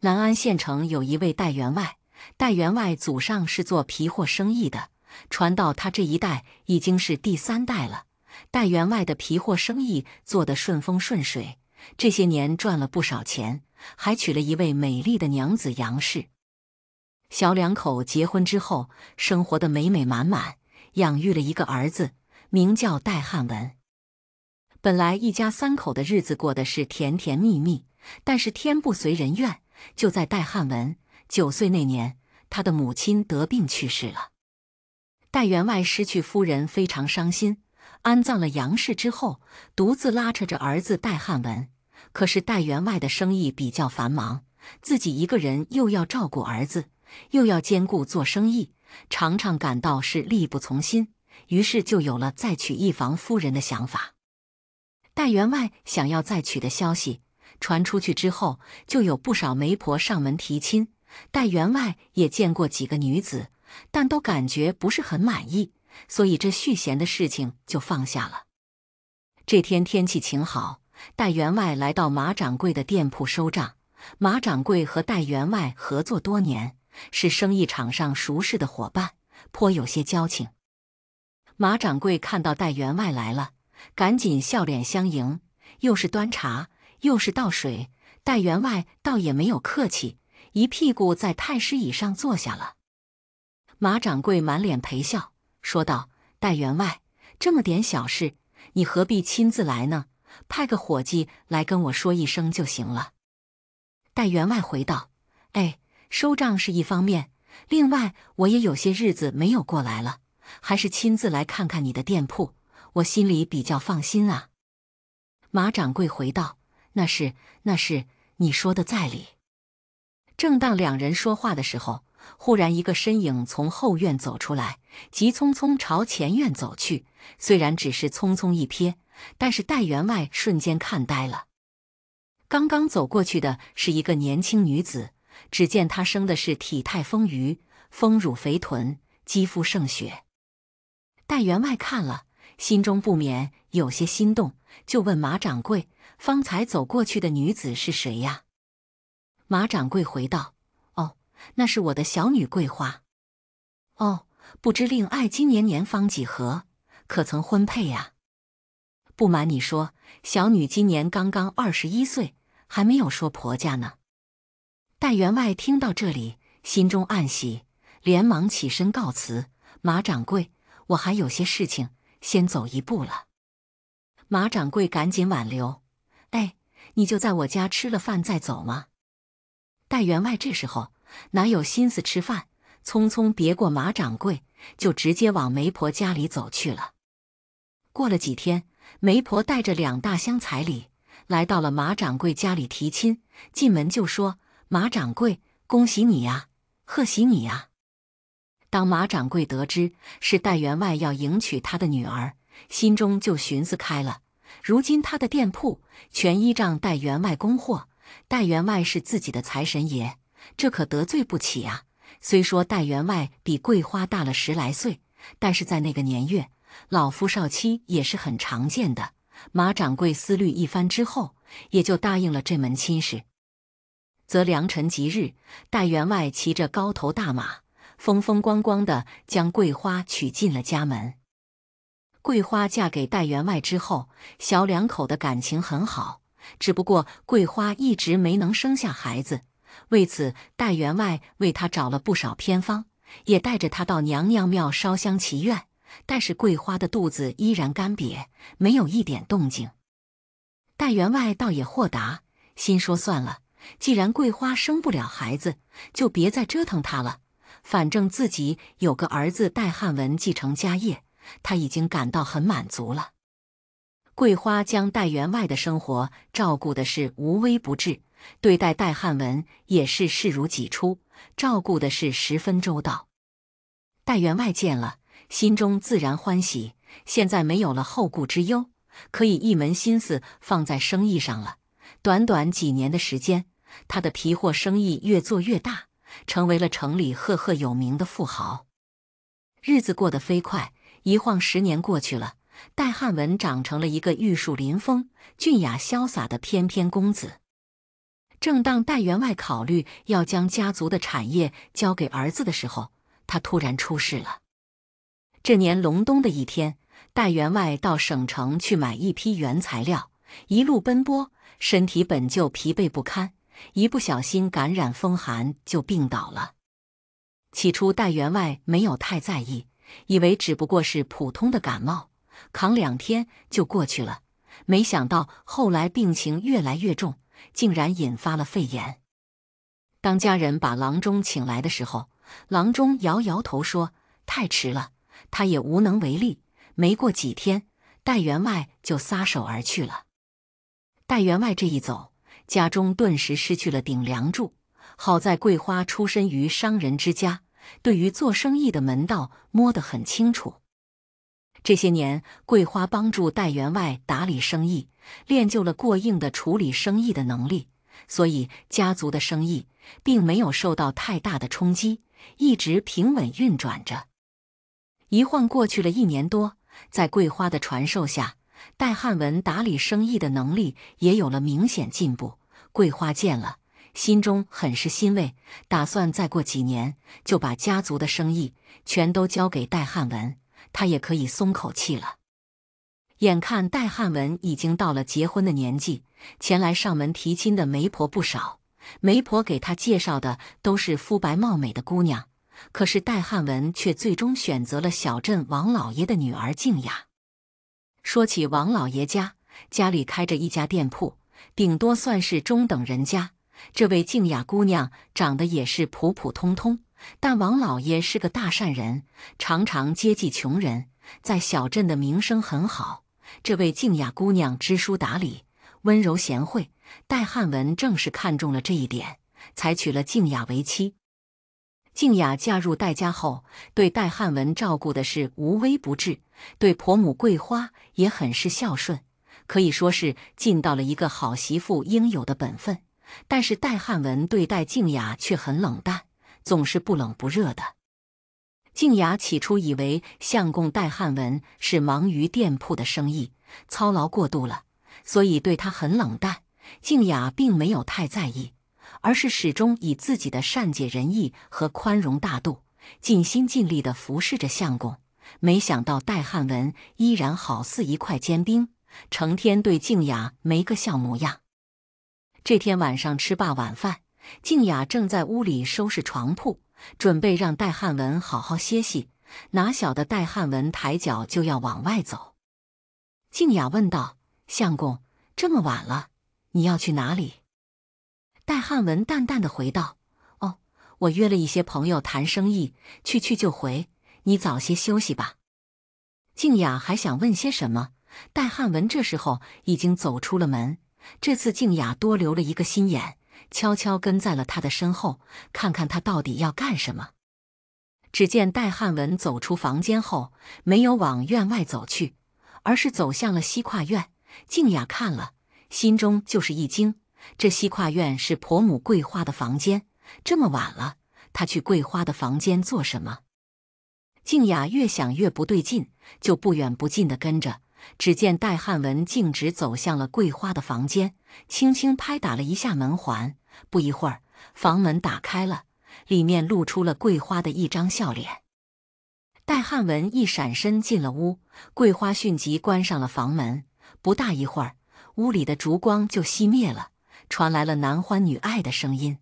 南安县城有一位戴员外，戴员外祖上是做皮货生意的，传到他这一代已经是第三代了。戴员外的皮货生意做得顺风顺水，这些年赚了不少钱，还娶了一位美丽的娘子杨氏。小两口结婚之后，生活的美美满满，养育了一个儿子，名叫戴汉文。本来一家三口的日子过得是甜甜蜜蜜，但是天不随人愿。就在戴汉文九岁那年，他的母亲得病去世了。戴员外失去夫人，非常伤心。安葬了杨氏之后，独自拉扯着儿子戴汉文。可是戴员外的生意比较繁忙，自己一个人又要照顾儿子，又要兼顾做生意，常常感到是力不从心。于是就有了再娶一房夫人的想法。戴员外想要再娶的消息。传出去之后，就有不少媒婆上门提亲。戴员外也见过几个女子，但都感觉不是很满意，所以这续弦的事情就放下了。这天天气晴好，戴员外来到马掌柜的店铺收账。马掌柜和戴员外合作多年，是生意场上熟识的伙伴，颇有些交情。马掌柜看到戴员外来了，赶紧笑脸相迎，又是端茶。又是倒水，戴员外倒也没有客气，一屁股在太师椅上坐下了。马掌柜满脸陪笑，说道：“戴员外，这么点小事，你何必亲自来呢？派个伙计来跟我说一声就行了。”戴员外回道：“哎，收账是一方面，另外我也有些日子没有过来了，还是亲自来看看你的店铺，我心里比较放心啊。”马掌柜回道。那是那是，你说的在理。正当两人说话的时候，忽然一个身影从后院走出来，急匆匆朝前院走去。虽然只是匆匆一瞥，但是戴员外瞬间看呆了。刚刚走过去的是一个年轻女子，只见她生的是体态丰腴、丰乳肥臀、肌肤胜雪。戴员外看了，心中不免有些心动，就问马掌柜。方才走过去的女子是谁呀？马掌柜回道：“哦，那是我的小女桂花。哦，不知令爱今年年方几何？可曾婚配呀？”不瞒你说，小女今年刚刚二十一岁，还没有说婆家呢。戴员外听到这里，心中暗喜，连忙起身告辞：“马掌柜，我还有些事情，先走一步了。”马掌柜赶紧挽留。哎，你就在我家吃了饭再走吗？戴员外这时候哪有心思吃饭，匆匆别过马掌柜，就直接往媒婆家里走去了。过了几天，媒婆带着两大箱彩礼来到了马掌柜家里提亲，进门就说：“马掌柜，恭喜你呀，贺喜你呀！”当马掌柜得知是戴员外要迎娶他的女儿，心中就寻思开了。如今他的店铺全依仗戴员外供货，戴员外是自己的财神爷，这可得罪不起啊。虽说戴员外比桂花大了十来岁，但是在那个年月，老夫少妻也是很常见的。马掌柜思虑一番之后，也就答应了这门亲事。择良辰吉日，戴员外骑着高头大马，风风光光的将桂花娶进了家门。桂花嫁给戴员外之后，小两口的感情很好。只不过桂花一直没能生下孩子，为此戴员外为她找了不少偏方，也带着她到娘娘庙烧香祈愿。但是桂花的肚子依然干瘪，没有一点动静。戴员外倒也豁达，心说算了，既然桂花生不了孩子，就别再折腾她了。反正自己有个儿子戴汉文继承家业。他已经感到很满足了。桂花将戴员外的生活照顾的是无微不至，对待戴汉文也是视如己出，照顾的是十分周到。戴员外见了，心中自然欢喜。现在没有了后顾之忧，可以一门心思放在生意上了。短短几年的时间，他的皮货生意越做越大，成为了城里赫赫有名的富豪。日子过得飞快。一晃十年过去了，戴汉文长成了一个玉树临风、俊雅潇洒的翩翩公子。正当戴员外考虑要将家族的产业交给儿子的时候，他突然出事了。这年隆冬的一天，戴员外到省城去买一批原材料，一路奔波，身体本就疲惫不堪，一不小心感染风寒就病倒了。起初，戴员外没有太在意。以为只不过是普通的感冒，扛两天就过去了。没想到后来病情越来越重，竟然引发了肺炎。当家人把郎中请来的时候，郎中摇摇头说：“太迟了，他也无能为力。”没过几天，戴员外就撒手而去了。戴员外这一走，家中顿时失去了顶梁柱。好在桂花出身于商人之家。对于做生意的门道摸得很清楚。这些年，桂花帮助戴员外打理生意，练就了过硬的处理生意的能力，所以家族的生意并没有受到太大的冲击，一直平稳运转着。一晃过去了一年多，在桂花的传授下，戴汉文打理生意的能力也有了明显进步。桂花见了。心中很是欣慰，打算再过几年就把家族的生意全都交给戴汉文，他也可以松口气了。眼看戴汉文已经到了结婚的年纪，前来上门提亲的媒婆不少，媒婆给他介绍的都是肤白貌美的姑娘，可是戴汉文却最终选择了小镇王老爷的女儿静雅。说起王老爷家，家里开着一家店铺，顶多算是中等人家。这位静雅姑娘长得也是普普通通，但王老爷是个大善人，常常接济穷人，在小镇的名声很好。这位静雅姑娘知书达理，温柔贤惠，戴汉文正是看中了这一点，才娶了静雅为妻。静雅嫁入戴家后，对戴汉文照顾的是无微不至，对婆母桂花也很是孝顺，可以说是尽到了一个好媳妇应有的本分。但是戴汉文对待静雅却很冷淡，总是不冷不热的。静雅起初以为相公戴汉文是忙于店铺的生意，操劳过度了，所以对他很冷淡。静雅并没有太在意，而是始终以自己的善解人意和宽容大度，尽心尽力地服侍着相公。没想到戴汉文依然好似一块坚冰，成天对静雅没个笑模样。这天晚上吃罢晚饭，静雅正在屋里收拾床铺，准备让戴汉文好好歇息。哪晓得戴汉文抬脚就要往外走，静雅问道：“相公，这么晚了，你要去哪里？”戴汉文淡淡的回道：“哦，我约了一些朋友谈生意，去去就回。你早些休息吧。”静雅还想问些什么，戴汉文这时候已经走出了门。这次静雅多留了一个心眼，悄悄跟在了他的身后，看看他到底要干什么。只见戴汉文走出房间后，没有往院外走去，而是走向了西跨院。静雅看了，心中就是一惊：这西跨院是婆母桂花的房间，这么晚了，他去桂花的房间做什么？静雅越想越不对劲，就不远不近的跟着。只见戴汉文径直走向了桂花的房间，轻轻拍打了一下门环。不一会儿，房门打开了，里面露出了桂花的一张笑脸。戴汉文一闪身进了屋，桂花迅即关上了房门。不大一会儿，屋里的烛光就熄灭了，传来了男欢女爱的声音。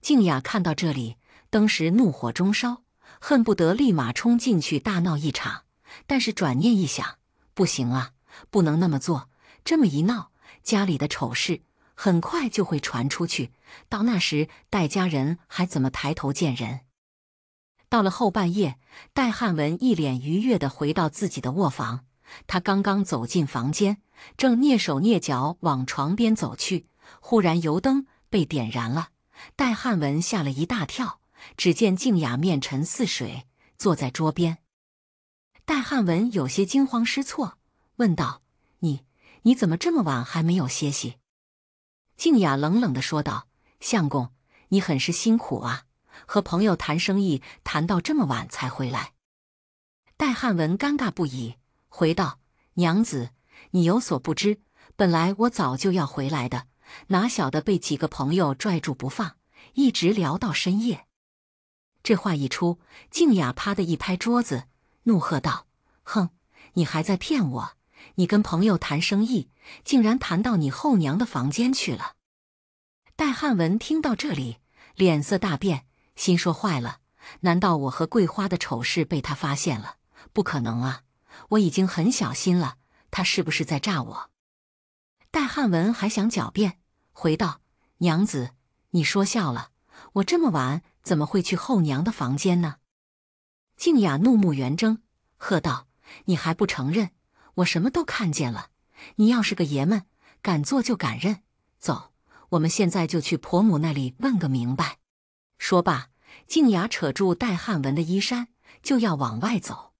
静雅看到这里，当时怒火中烧，恨不得立马冲进去大闹一场。但是转念一想，不行啊，不能那么做。这么一闹，家里的丑事很快就会传出去，到那时，戴家人还怎么抬头见人？到了后半夜，戴汉文一脸愉悦的回到自己的卧房。他刚刚走进房间，正蹑手蹑脚往床边走去，忽然油灯被点燃了，戴汉文吓了一大跳。只见静雅面沉似水，坐在桌边。戴汉文有些惊慌失措，问道：“你你怎么这么晚还没有歇息？”静雅冷冷的说道：“相公，你很是辛苦啊，和朋友谈生意谈到这么晚才回来。”戴汉文尴尬不已，回道：“娘子，你有所不知，本来我早就要回来的，哪晓得被几个朋友拽住不放，一直聊到深夜。”这话一出，静雅啪的一拍桌子。怒喝道：“哼，你还在骗我！你跟朋友谈生意，竟然谈到你后娘的房间去了。”戴汉文听到这里，脸色大变，心说：“坏了，难道我和桂花的丑事被他发现了？不可能啊！我已经很小心了，他是不是在诈我？”戴汉文还想狡辩，回道：“娘子，你说笑了，我这么晚怎么会去后娘的房间呢？”静雅怒目圆睁，喝道：“你还不承认？我什么都看见了！你要是个爷们，敢做就敢认。走，我们现在就去婆母那里问个明白。”说罢，静雅扯住戴汉文的衣衫，就要往外走。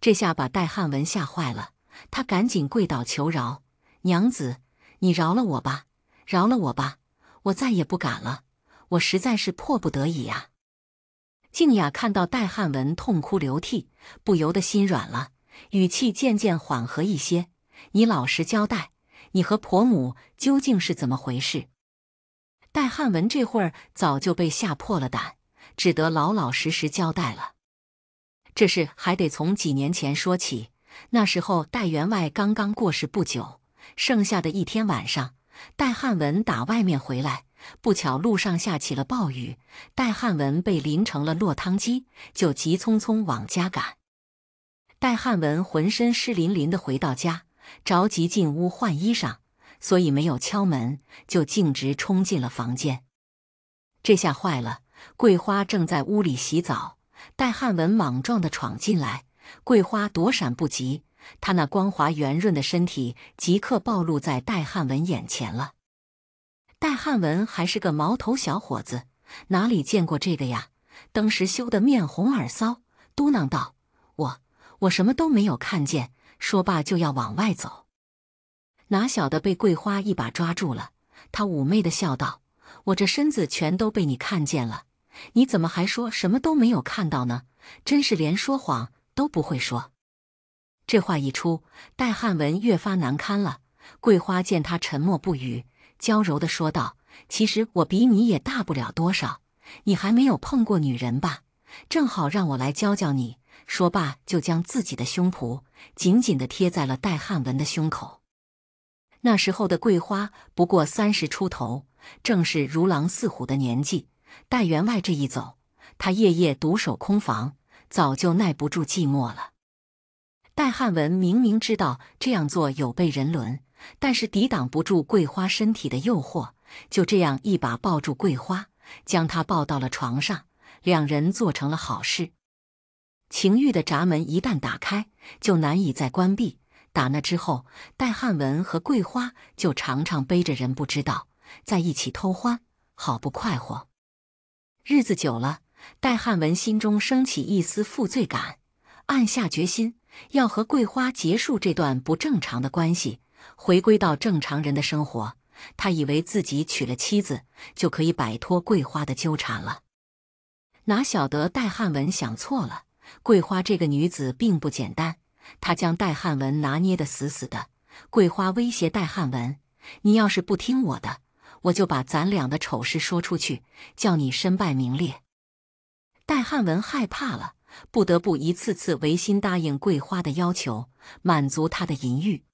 这下把戴汉文吓坏了，他赶紧跪倒求饶：“娘子，你饶了我吧，饶了我吧！我再也不敢了，我实在是迫不得已啊。”静雅看到戴汉文痛哭流涕，不由得心软了，语气渐渐缓和一些：“你老实交代，你和婆母究竟是怎么回事？”戴汉文这会儿早就被吓破了胆，只得老老实实交代了。这事还得从几年前说起。那时候戴员外刚刚过世不久，剩下的一天晚上，戴汉文打外面回来。不巧，路上下起了暴雨，戴汉文被淋成了落汤鸡，就急匆匆往家赶。戴汉文浑身湿淋淋的回到家，着急进屋换衣裳，所以没有敲门，就径直冲进了房间。这下坏了，桂花正在屋里洗澡，戴汉文莽撞的闯进来，桂花躲闪不及，她那光滑圆润的身体即刻暴露在戴汉文眼前了。戴汉文还是个毛头小伙子，哪里见过这个呀？当时羞得面红耳骚，嘟囔道：“我我什么都没有看见。”说罢就要往外走，哪晓得被桂花一把抓住了。她妩媚的笑道：“我这身子全都被你看见了，你怎么还说什么都没有看到呢？真是连说谎都不会说。”这话一出，戴汉文越发难堪了。桂花见他沉默不语。娇柔地说道：“其实我比你也大不了多少，你还没有碰过女人吧？正好让我来教教你。”说罢，就将自己的胸脯紧紧地贴在了戴汉文的胸口。那时候的桂花不过三十出头，正是如狼似虎的年纪。戴员外这一走，他夜夜独守空房，早就耐不住寂寞了。戴汉文明明知道这样做有悖人伦。但是抵挡不住桂花身体的诱惑，就这样一把抱住桂花，将她抱到了床上，两人做成了好事。情欲的闸门一旦打开，就难以再关闭。打那之后，戴汉文和桂花就常常背着人不知道在一起偷欢，好不快活。日子久了，戴汉文心中升起一丝负罪感，暗下决心要和桂花结束这段不正常的关系。回归到正常人的生活，他以为自己娶了妻子就可以摆脱桂花的纠缠了，哪晓得戴汉文想错了。桂花这个女子并不简单，她将戴汉文拿捏得死死的。桂花威胁戴汉文：“你要是不听我的，我就把咱俩的丑事说出去，叫你身败名裂。”戴汉文害怕了，不得不一次次违心答应桂花的要求，满足她的淫欲。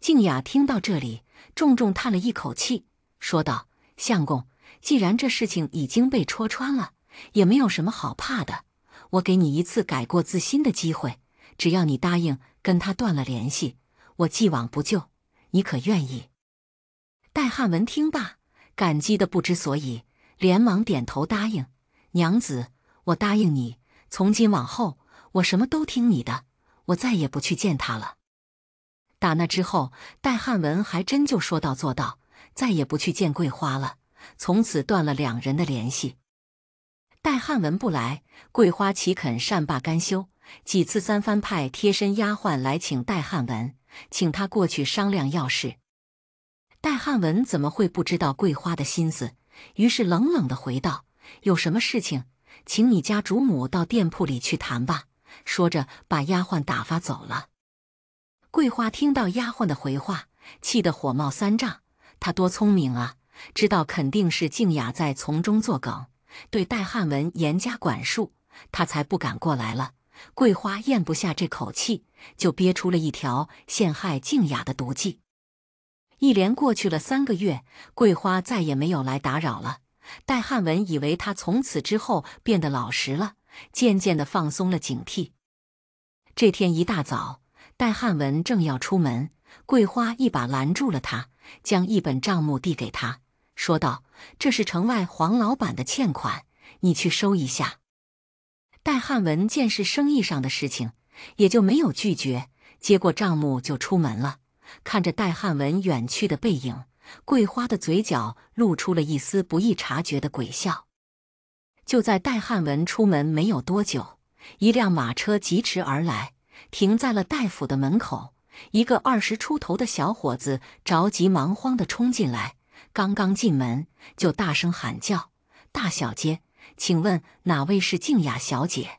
静雅听到这里，重重叹了一口气，说道：“相公，既然这事情已经被戳穿了，也没有什么好怕的。我给你一次改过自新的机会，只要你答应跟他断了联系，我既往不咎。你可愿意？”戴汉文听罢，感激的不知所以，连忙点头答应：“娘子，我答应你，从今往后，我什么都听你的，我再也不去见他了。”打那之后，戴汉文还真就说到做到，再也不去见桂花了。从此断了两人的联系。戴汉文不来，桂花岂肯善罢甘休？几次三番派贴身丫鬟来请戴汉文，请他过去商量要事。戴汉文怎么会不知道桂花的心思？于是冷冷的回道：“有什么事情，请你家主母到店铺里去谈吧。”说着，把丫鬟打发走了。桂花听到丫鬟的回话，气得火冒三丈。她多聪明啊，知道肯定是静雅在从中作梗，对戴汉文严加管束，她才不敢过来了。桂花咽不下这口气，就憋出了一条陷害静雅的毒计。一连过去了三个月，桂花再也没有来打扰了。戴汉文以为他从此之后变得老实了，渐渐的放松了警惕。这天一大早。戴汉文正要出门，桂花一把拦住了他，将一本账目递给他，说道：“这是城外黄老板的欠款，你去收一下。”戴汉文见是生意上的事情，也就没有拒绝，接过账目就出门了。看着戴汉文远去的背影，桂花的嘴角露出了一丝不易察觉的鬼笑。就在戴汉文出门没有多久，一辆马车疾驰而来。停在了大夫的门口，一个二十出头的小伙子着急忙慌地冲进来。刚刚进门，就大声喊叫：“大小姐，请问哪位是静雅小姐？”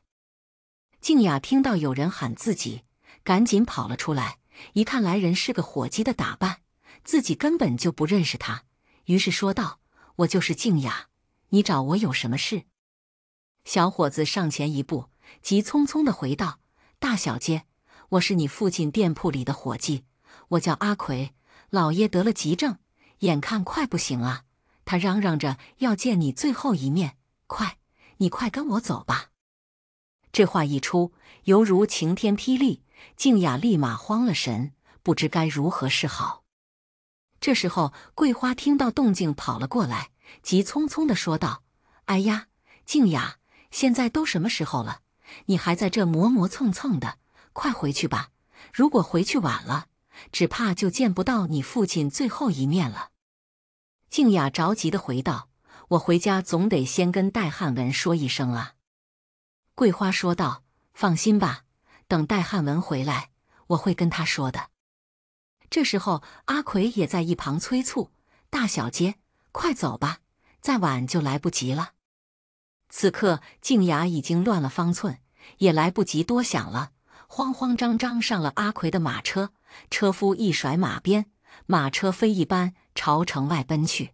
静雅听到有人喊自己，赶紧跑了出来。一看来人是个伙计的打扮，自己根本就不认识他，于是说道：“我就是静雅，你找我有什么事？”小伙子上前一步，急匆匆地回道。大小姐，我是你父亲店铺里的伙计，我叫阿奎。老爷得了急症，眼看快不行啊！他嚷嚷着要见你最后一面，快，你快跟我走吧！这话一出，犹如晴天霹雳，静雅立马慌了神，不知该如何是好。这时候，桂花听到动静跑了过来，急匆匆的说道：“哎呀，静雅，现在都什么时候了？”你还在这磨磨蹭蹭的，快回去吧！如果回去晚了，只怕就见不到你父亲最后一面了。静雅着急的回道：“我回家总得先跟戴汉文说一声啊。”桂花说道：“放心吧，等戴汉文回来，我会跟他说的。”这时候，阿奎也在一旁催促：“大小姐，快走吧，再晚就来不及了。”此刻，静雅已经乱了方寸，也来不及多想了，慌慌张张上了阿奎的马车。车夫一甩马鞭，马车飞一般朝城外奔去。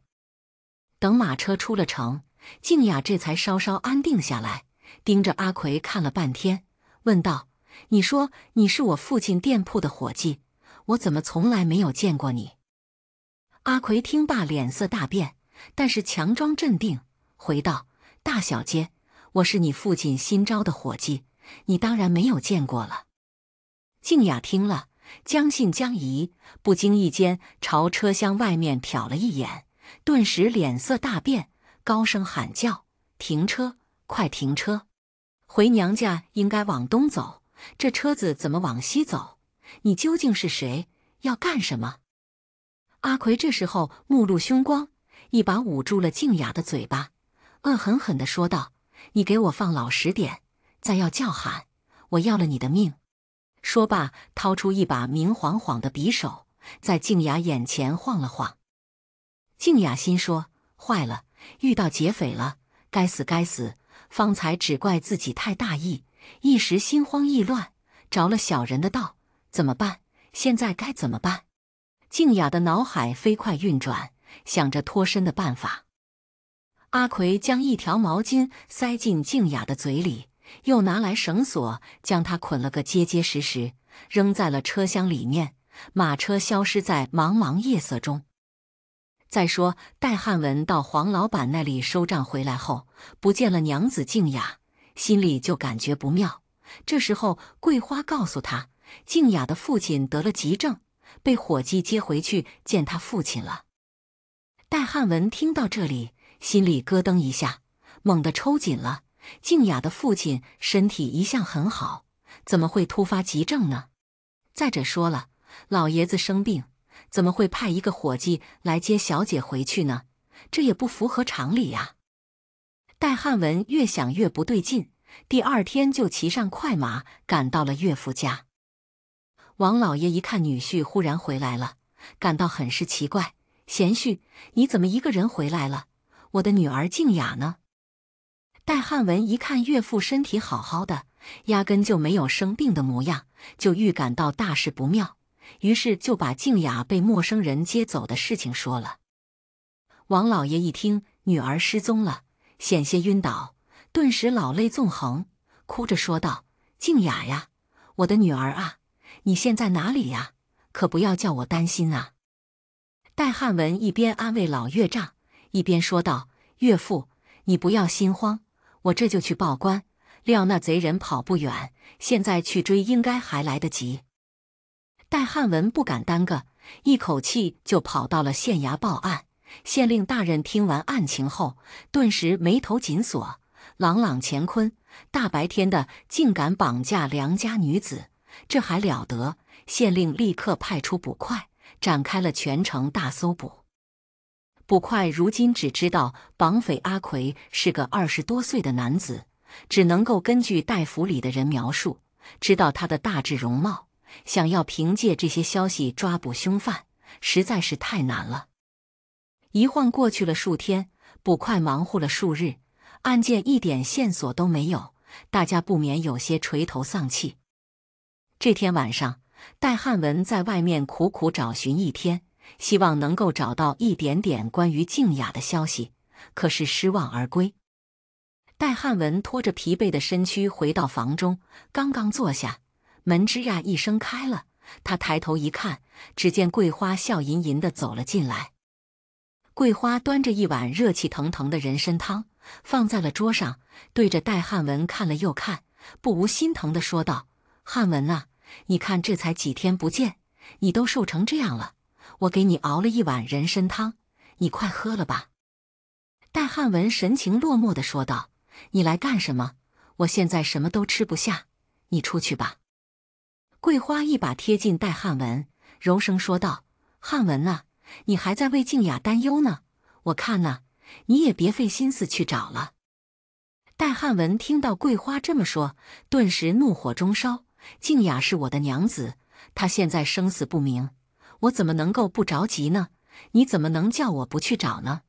等马车出了城，静雅这才稍稍安定下来，盯着阿奎看了半天，问道：“你说你是我父亲店铺的伙计，我怎么从来没有见过你？”阿奎听罢，脸色大变，但是强装镇定，回道。大小姐，我是你父亲新招的伙计，你当然没有见过了。静雅听了，将信将疑，不经意间朝车厢外面瞟了一眼，顿时脸色大变，高声喊叫：“停车！快停车！回娘家应该往东走，这车子怎么往西走？你究竟是谁？要干什么？”阿奎这时候目露凶光，一把捂住了静雅的嘴巴。恶狠狠的说道：“你给我放老实点，再要叫喊，我要了你的命！”说罢，掏出一把明晃晃的匕首，在静雅眼前晃了晃。静雅心说：“坏了，遇到劫匪了！该死，该死！方才只怪自己太大意，一时心慌意乱，着了小人的道，怎么办？现在该怎么办？”静雅的脑海飞快运转，想着脱身的办法。阿奎将一条毛巾塞进静雅的嘴里，又拿来绳索将她捆了个结结实实，扔在了车厢里面。马车消失在茫茫夜色中。再说，戴汉文到黄老板那里收账回来后，不见了娘子静雅，心里就感觉不妙。这时候，桂花告诉他，静雅的父亲得了急症，被伙计接回去见他父亲了。戴汉文听到这里。心里咯噔一下，猛地抽紧了。静雅的父亲身体一向很好，怎么会突发急症呢？再者说了，老爷子生病，怎么会派一个伙计来接小姐回去呢？这也不符合常理呀！戴汉文越想越不对劲，第二天就骑上快马赶到了岳父家。王老爷一看女婿忽然回来了，感到很是奇怪：“贤婿，你怎么一个人回来了？”我的女儿静雅呢？戴汉文一看岳父身体好好的，压根就没有生病的模样，就预感到大事不妙，于是就把静雅被陌生人接走的事情说了。王老爷一听女儿失踪了，险些晕倒，顿时老泪纵横，哭着说道：“静雅呀，我的女儿啊，你现在哪里呀？可不要叫我担心啊！”戴汉文一边安慰老岳丈。一边说道：“岳父，你不要心慌，我这就去报官。料那贼人跑不远，现在去追应该还来得及。”戴汉文不敢耽搁，一口气就跑到了县衙报案。县令大人听完案情后，顿时眉头紧锁：“朗朗乾坤，大白天的竟敢绑架良家女子，这还了得！”县令立刻派出捕快，展开了全城大搜捕。捕快如今只知道绑匪阿奎是个二十多岁的男子，只能够根据戴府里的人描述，知道他的大致容貌。想要凭借这些消息抓捕凶犯，实在是太难了。一晃过去了数天，捕快忙活了数日，案件一点线索都没有，大家不免有些垂头丧气。这天晚上，戴汉文在外面苦苦找寻一天。希望能够找到一点点关于静雅的消息，可是失望而归。戴汉文拖着疲惫的身躯回到房中，刚刚坐下，门吱呀一声开了。他抬头一看，只见桂花笑吟吟地走了进来。桂花端着一碗热气腾腾的人参汤放在了桌上，对着戴汉文看了又看，不无心疼地说道：“汉文啊，你看这才几天不见，你都瘦成这样了。”我给你熬了一碗人参汤，你快喝了吧。”戴汉文神情落寞的说道。“你来干什么？我现在什么都吃不下，你出去吧。”桂花一把贴近戴汉文，柔声说道：“汉文啊，你还在为静雅担忧呢？我看呢，你也别费心思去找了。”戴汉文听到桂花这么说，顿时怒火中烧：“静雅是我的娘子，她现在生死不明。”我怎么能够不着急呢？你怎么能叫我不去找呢？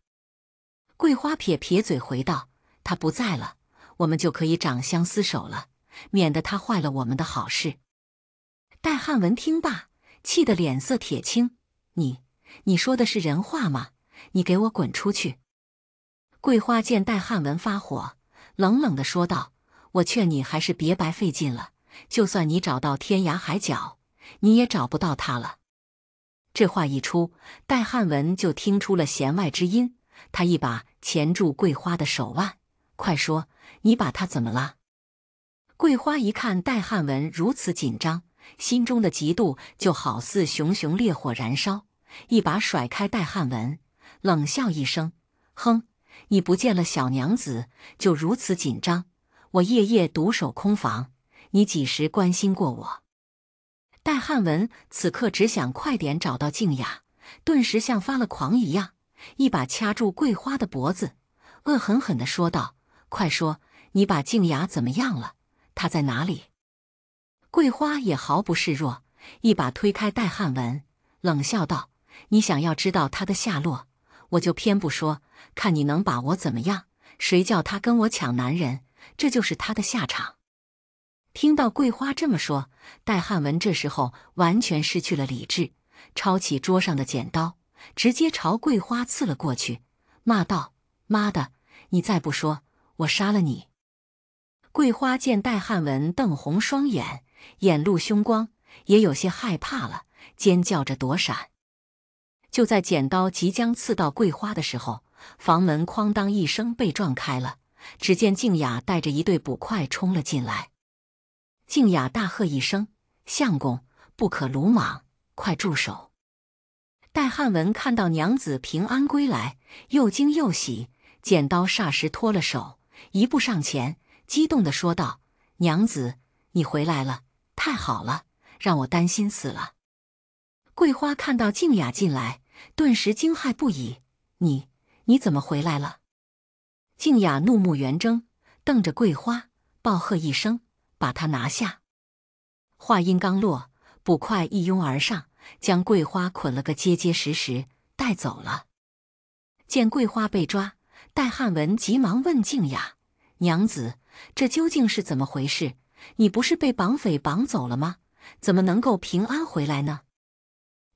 桂花撇撇嘴回道：“他不在了，我们就可以长相厮守了，免得他坏了我们的好事。”戴汉文听罢，气得脸色铁青：“你，你说的是人话吗？你给我滚出去！”桂花见戴汉文发火，冷冷的说道：“我劝你还是别白费劲了，就算你找到天涯海角，你也找不到他了。”这话一出，戴汉文就听出了弦外之音。他一把钳住桂花的手腕：“快说，你把他怎么了？”桂花一看戴汉文如此紧张，心中的嫉妒就好似熊熊烈火燃烧，一把甩开戴汉文，冷笑一声：“哼，你不见了小娘子就如此紧张？我夜夜独守空房，你几时关心过我？”戴汉文此刻只想快点找到静雅，顿时像发了狂一样，一把掐住桂花的脖子，恶狠狠地说道：“快说，你把静雅怎么样了？她在哪里？”桂花也毫不示弱，一把推开戴汉文，冷笑道：“你想要知道她的下落，我就偏不说，看你能把我怎么样？谁叫她跟我抢男人，这就是她的下场。”听到桂花这么说，戴汉文这时候完全失去了理智，抄起桌上的剪刀，直接朝桂花刺了过去，骂道：“妈的，你再不说，我杀了你！”桂花见戴汉文瞪红双眼，眼露凶光，也有些害怕了，尖叫着躲闪。就在剪刀即将刺到桂花的时候，房门哐当一声被撞开了，只见静雅带着一队捕快冲了进来。静雅大喝一声：“相公，不可鲁莽，快住手！”戴汉文看到娘子平安归来，又惊又喜，剪刀霎时脱了手，一步上前，激动地说道：“娘子，你回来了，太好了，让我担心死了。”桂花看到静雅进来，顿时惊骇不已：“你你怎么回来了？”静雅怒目圆睁，瞪着桂花，暴喝一声。把他拿下！话音刚落，捕快一拥而上，将桂花捆了个结结实实，带走了。见桂花被抓，戴汉文急忙问静雅：“娘子，这究竟是怎么回事？你不是被绑匪绑走了吗？怎么能够平安回来呢？”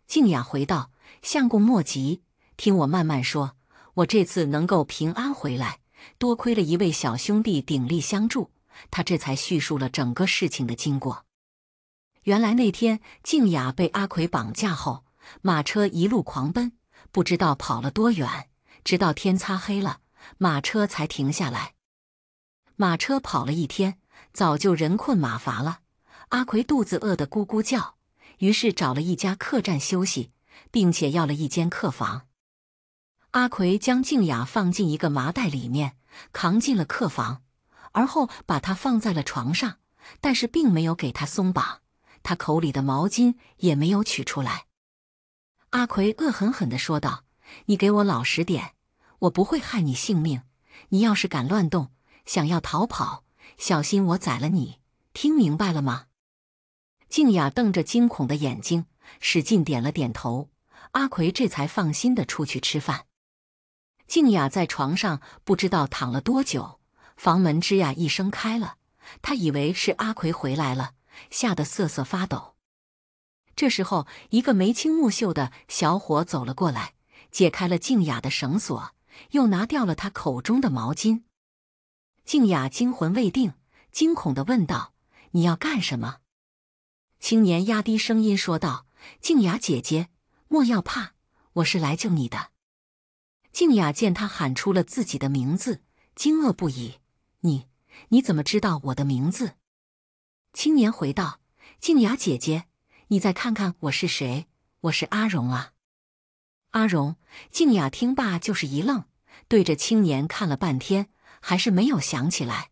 静雅回道：“相公莫急，听我慢慢说。我这次能够平安回来，多亏了一位小兄弟鼎力相助。”他这才叙述了整个事情的经过。原来那天静雅被阿奎绑架后，马车一路狂奔，不知道跑了多远，直到天擦黑了，马车才停下来。马车跑了一天，早就人困马乏了。阿奎肚子饿得咕咕叫，于是找了一家客栈休息，并且要了一间客房。阿奎将静雅放进一个麻袋里面，扛进了客房。而后把他放在了床上，但是并没有给他松绑，他口里的毛巾也没有取出来。阿奎恶狠狠的说道：“你给我老实点，我不会害你性命。你要是敢乱动，想要逃跑，小心我宰了你！听明白了吗？”静雅瞪着惊恐的眼睛，使劲点了点头。阿奎这才放心的出去吃饭。静雅在床上不知道躺了多久。房门吱呀一声开了，他以为是阿奎回来了，吓得瑟瑟发抖。这时候，一个眉清目秀的小伙走了过来，解开了静雅的绳索，又拿掉了他口中的毛巾。静雅惊魂未定，惊恐的问道：“你要干什么？”青年压低声音说道：“静雅姐姐，莫要怕，我是来救你的。”静雅见他喊出了自己的名字，惊愕不已。你你怎么知道我的名字？青年回道：“静雅姐姐，你再看看我是谁？我是阿荣啊！阿荣。”静雅听罢就是一愣，对着青年看了半天，还是没有想起来。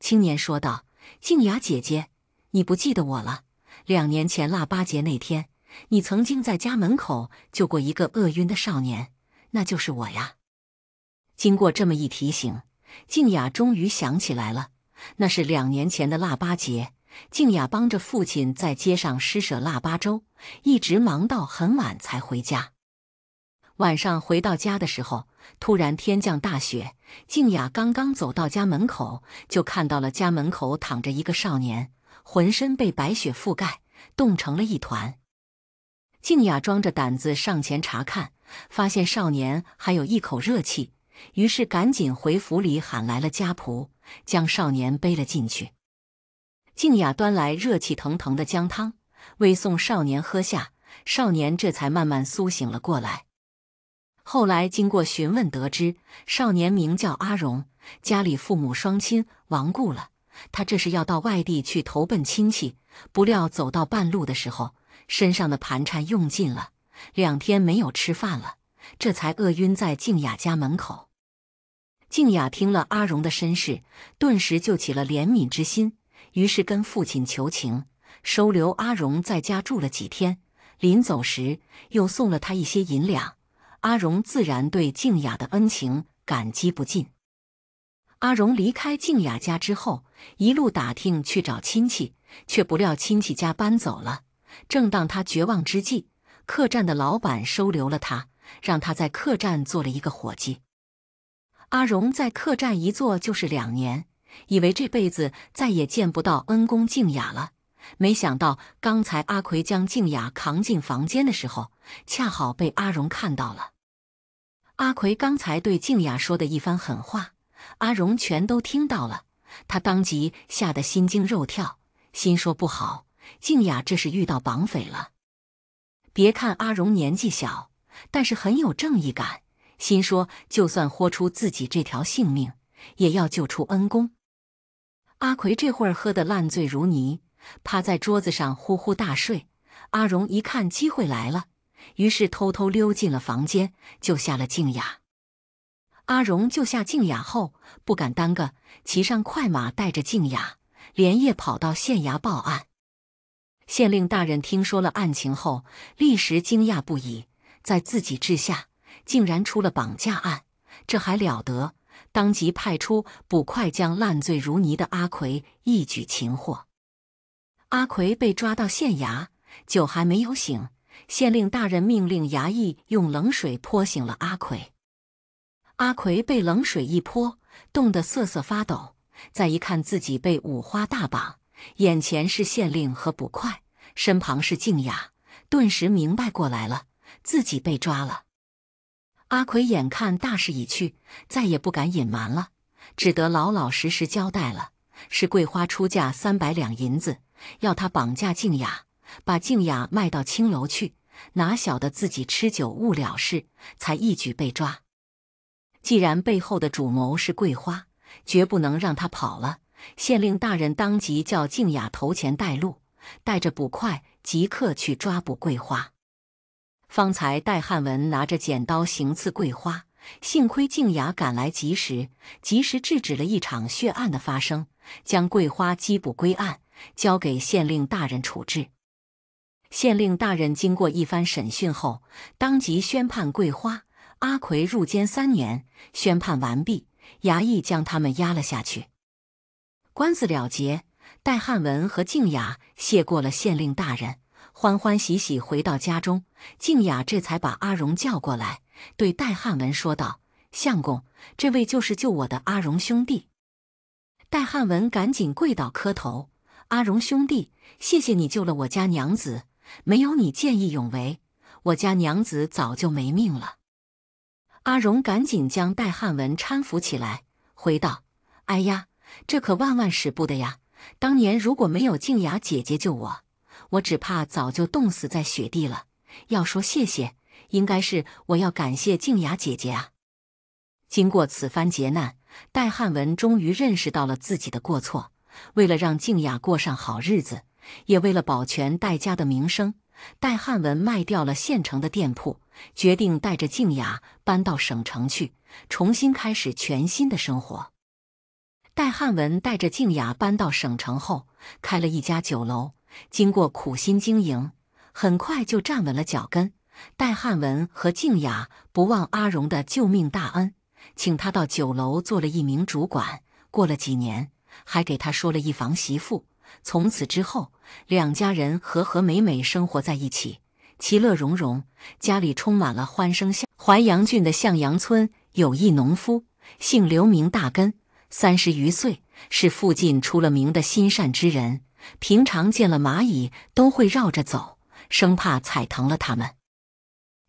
青年说道：“静雅姐姐，你不记得我了？两年前腊八节那天，你曾经在家门口救过一个饿晕的少年，那就是我呀！”经过这么一提醒。静雅终于想起来了，那是两年前的腊八节。静雅帮着父亲在街上施舍腊八粥，一直忙到很晚才回家。晚上回到家的时候，突然天降大雪。静雅刚刚走到家门口，就看到了家门口躺着一个少年，浑身被白雪覆盖，冻成了一团。静雅装着胆子上前查看，发现少年还有一口热气。于是赶紧回府里喊来了家仆，将少年背了进去。静雅端来热气腾腾的姜汤，喂送少年喝下，少年这才慢慢苏醒了过来。后来经过询问得知，少年名叫阿荣，家里父母双亲亡故了，他这是要到外地去投奔亲戚，不料走到半路的时候，身上的盘缠用尽了，两天没有吃饭了，这才饿晕在静雅家门口。静雅听了阿荣的身世，顿时就起了怜悯之心，于是跟父亲求情，收留阿荣在家住了几天。临走时，又送了他一些银两。阿荣自然对静雅的恩情感激不尽。阿荣离开静雅家之后，一路打听去找亲戚，却不料亲戚家搬走了。正当他绝望之际，客栈的老板收留了他，让他在客栈做了一个伙计。阿荣在客栈一坐就是两年，以为这辈子再也见不到恩公静雅了。没想到刚才阿奎将静雅扛进房间的时候，恰好被阿荣看到了。阿奎刚才对静雅说的一番狠话，阿荣全都听到了。他当即吓得心惊肉跳，心说不好，静雅这是遇到绑匪了。别看阿荣年纪小，但是很有正义感。心说：“就算豁出自己这条性命，也要救出恩公。”阿奎这会儿喝得烂醉如泥，趴在桌子上呼呼大睡。阿荣一看机会来了，于是偷偷溜进了房间，救下了静雅。阿荣救下静雅后，不敢耽搁，骑上快马，带着静雅连夜跑到县衙报案。县令大人听说了案情后，立时惊讶不已，在自己治下。竟然出了绑架案，这还了得！当即派出捕快将烂醉如泥的阿奎一举擒获。阿奎被抓到县衙，酒还没有醒，县令大人命令衙役用冷水泼醒了阿奎。阿奎被冷水一泼，冻得瑟瑟发抖。再一看自己被五花大绑，眼前是县令和捕快，身旁是静雅，顿时明白过来了，自己被抓了。阿奎眼看大势已去，再也不敢隐瞒了，只得老老实实交代了：是桂花出价三百两银子，要他绑架静雅，把静雅卖到青楼去。哪晓得自己吃酒误了事，才一举被抓。既然背后的主谋是桂花，绝不能让他跑了。县令大人当即叫静雅投钱带路，带着捕快即刻去抓捕桂花。方才戴汉文拿着剪刀行刺桂花，幸亏静雅赶来及时，及时制止了一场血案的发生，将桂花缉捕归案，交给县令大人处置。县令大人经过一番审讯后，当即宣判桂花、阿奎入监三年。宣判完毕，衙役将他们押了下去。官司了结，戴汉文和静雅谢过了县令大人。欢欢喜喜回到家中，静雅这才把阿荣叫过来，对戴汉文说道：“相公，这位就是救我的阿荣兄弟。”戴汉文赶紧跪倒磕头：“阿荣兄弟，谢谢你救了我家娘子，没有你见义勇为，我家娘子早就没命了。”阿荣赶紧将戴汉文搀扶起来，回道：“哎呀，这可万万使不得呀！当年如果没有静雅姐姐救我。”我只怕早就冻死在雪地了。要说谢谢，应该是我要感谢静雅姐姐啊。经过此番劫难，戴汉文终于认识到了自己的过错。为了让静雅过上好日子，也为了保全戴家的名声，戴汉文卖掉了县城的店铺，决定带着静雅搬到省城去，重新开始全新的生活。戴汉文带着静雅搬到省城后，开了一家酒楼。经过苦心经营，很快就站稳了脚跟。戴汉文和静雅不忘阿荣的救命大恩，请他到酒楼做了一名主管。过了几年，还给他说了一房媳妇。从此之后，两家人和和美美生活在一起，其乐融融，家里充满了欢声笑。淮阳郡的向阳村有一农夫，姓刘，名大根，三十余岁，是附近出了名的心善之人。平常见了蚂蚁都会绕着走，生怕踩疼了它们。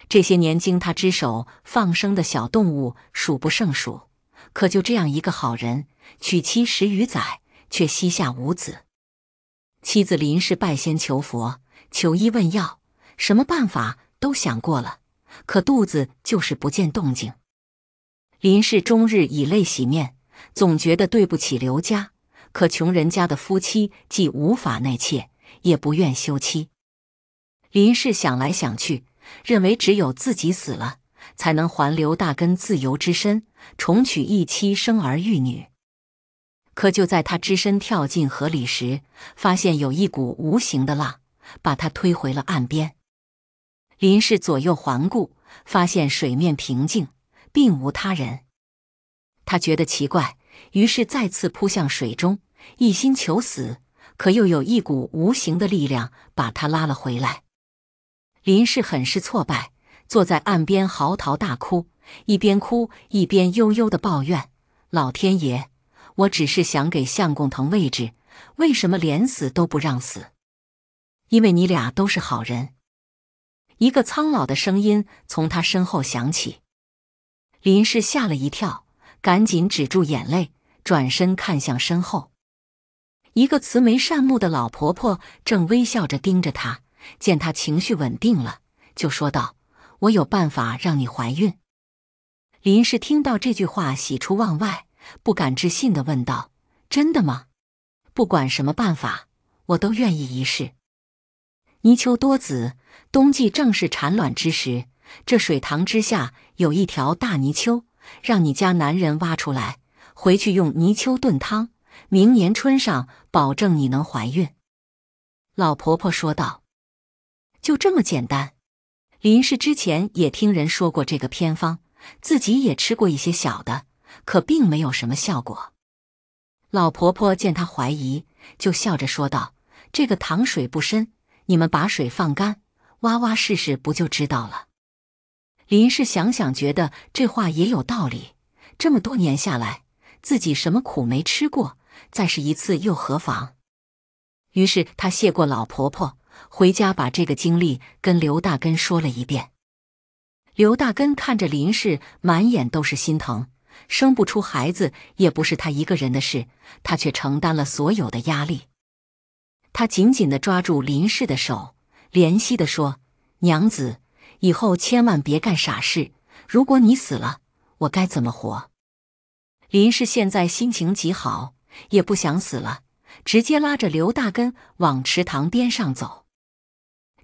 这些年经他之手放生的小动物数不胜数，可就这样一个好人，娶妻十余载却膝下无子。妻子林氏拜仙求佛、求医问药，什么办法都想过了，可肚子就是不见动静。林氏终日以泪洗面，总觉得对不起刘家。可穷人家的夫妻既无法纳妾，也不愿休妻。林氏想来想去，认为只有自己死了，才能还刘大根自由之身，重娶一妻，生儿育女。可就在他只身跳进河里时，发现有一股无形的浪把他推回了岸边。林氏左右环顾，发现水面平静，并无他人。他觉得奇怪。于是再次扑向水中，一心求死，可又有一股无形的力量把他拉了回来。林氏很是挫败，坐在岸边嚎啕大哭，一边哭一边悠悠的抱怨：“老天爷，我只是想给相公腾位置，为什么连死都不让死？”“因为你俩都是好人。”一个苍老的声音从他身后响起。林氏吓了一跳，赶紧止住眼泪。转身看向身后，一个慈眉善目的老婆婆正微笑着盯着他。见他情绪稳定了，就说道：“我有办法让你怀孕。”林氏听到这句话，喜出望外，不敢置信的问道：“真的吗？不管什么办法，我都愿意一试。”泥鳅多子，冬季正是产卵之时。这水塘之下有一条大泥鳅，让你家男人挖出来。回去用泥鳅炖汤，明年春上保证你能怀孕。老婆婆说道：“就这么简单。”林氏之前也听人说过这个偏方，自己也吃过一些小的，可并没有什么效果。老婆婆见他怀疑，就笑着说道：“这个糖水不深，你们把水放干，挖挖试试，不就知道了？”林氏想想，觉得这话也有道理。这么多年下来。自己什么苦没吃过，再试一次又何妨？于是他谢过老婆婆，回家把这个经历跟刘大根说了一遍。刘大根看着林氏，满眼都是心疼。生不出孩子也不是他一个人的事，他却承担了所有的压力。他紧紧地抓住林氏的手，怜惜地说：“娘子，以后千万别干傻事。如果你死了，我该怎么活？”林氏现在心情极好，也不想死了，直接拉着刘大根往池塘边上走。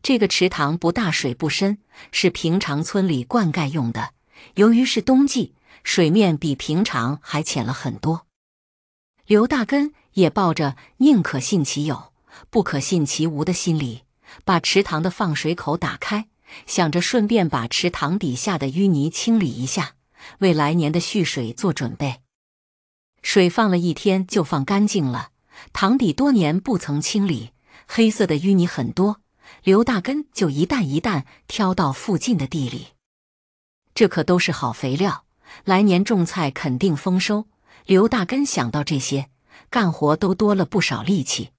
这个池塘不大，水不深，是平常村里灌溉用的。由于是冬季，水面比平常还浅了很多。刘大根也抱着“宁可信其有，不可信其无”的心理，把池塘的放水口打开，想着顺便把池塘底下的淤泥清理一下，为来年的蓄水做准备。水放了一天就放干净了，塘底多年不曾清理，黑色的淤泥很多。刘大根就一担一担挑到附近的地里，这可都是好肥料，来年种菜肯定丰收。刘大根想到这些，干活都多了不少力气。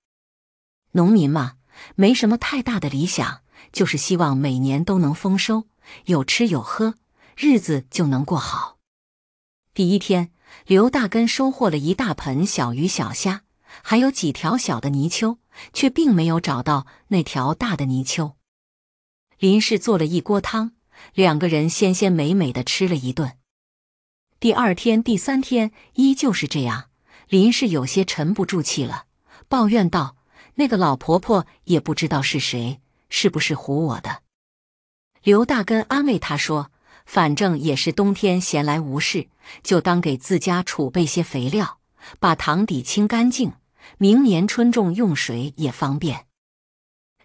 农民嘛，没什么太大的理想，就是希望每年都能丰收，有吃有喝，日子就能过好。第一天。刘大根收获了一大盆小鱼小虾，还有几条小的泥鳅，却并没有找到那条大的泥鳅。林氏做了一锅汤，两个人鲜鲜美美的吃了一顿。第二天、第三天依旧是这样，林氏有些沉不住气了，抱怨道：“那个老婆婆也不知道是谁，是不是唬我的？”刘大根安慰他说。反正也是冬天闲来无事，就当给自家储备些肥料，把塘底清干净，明年春种用水也方便。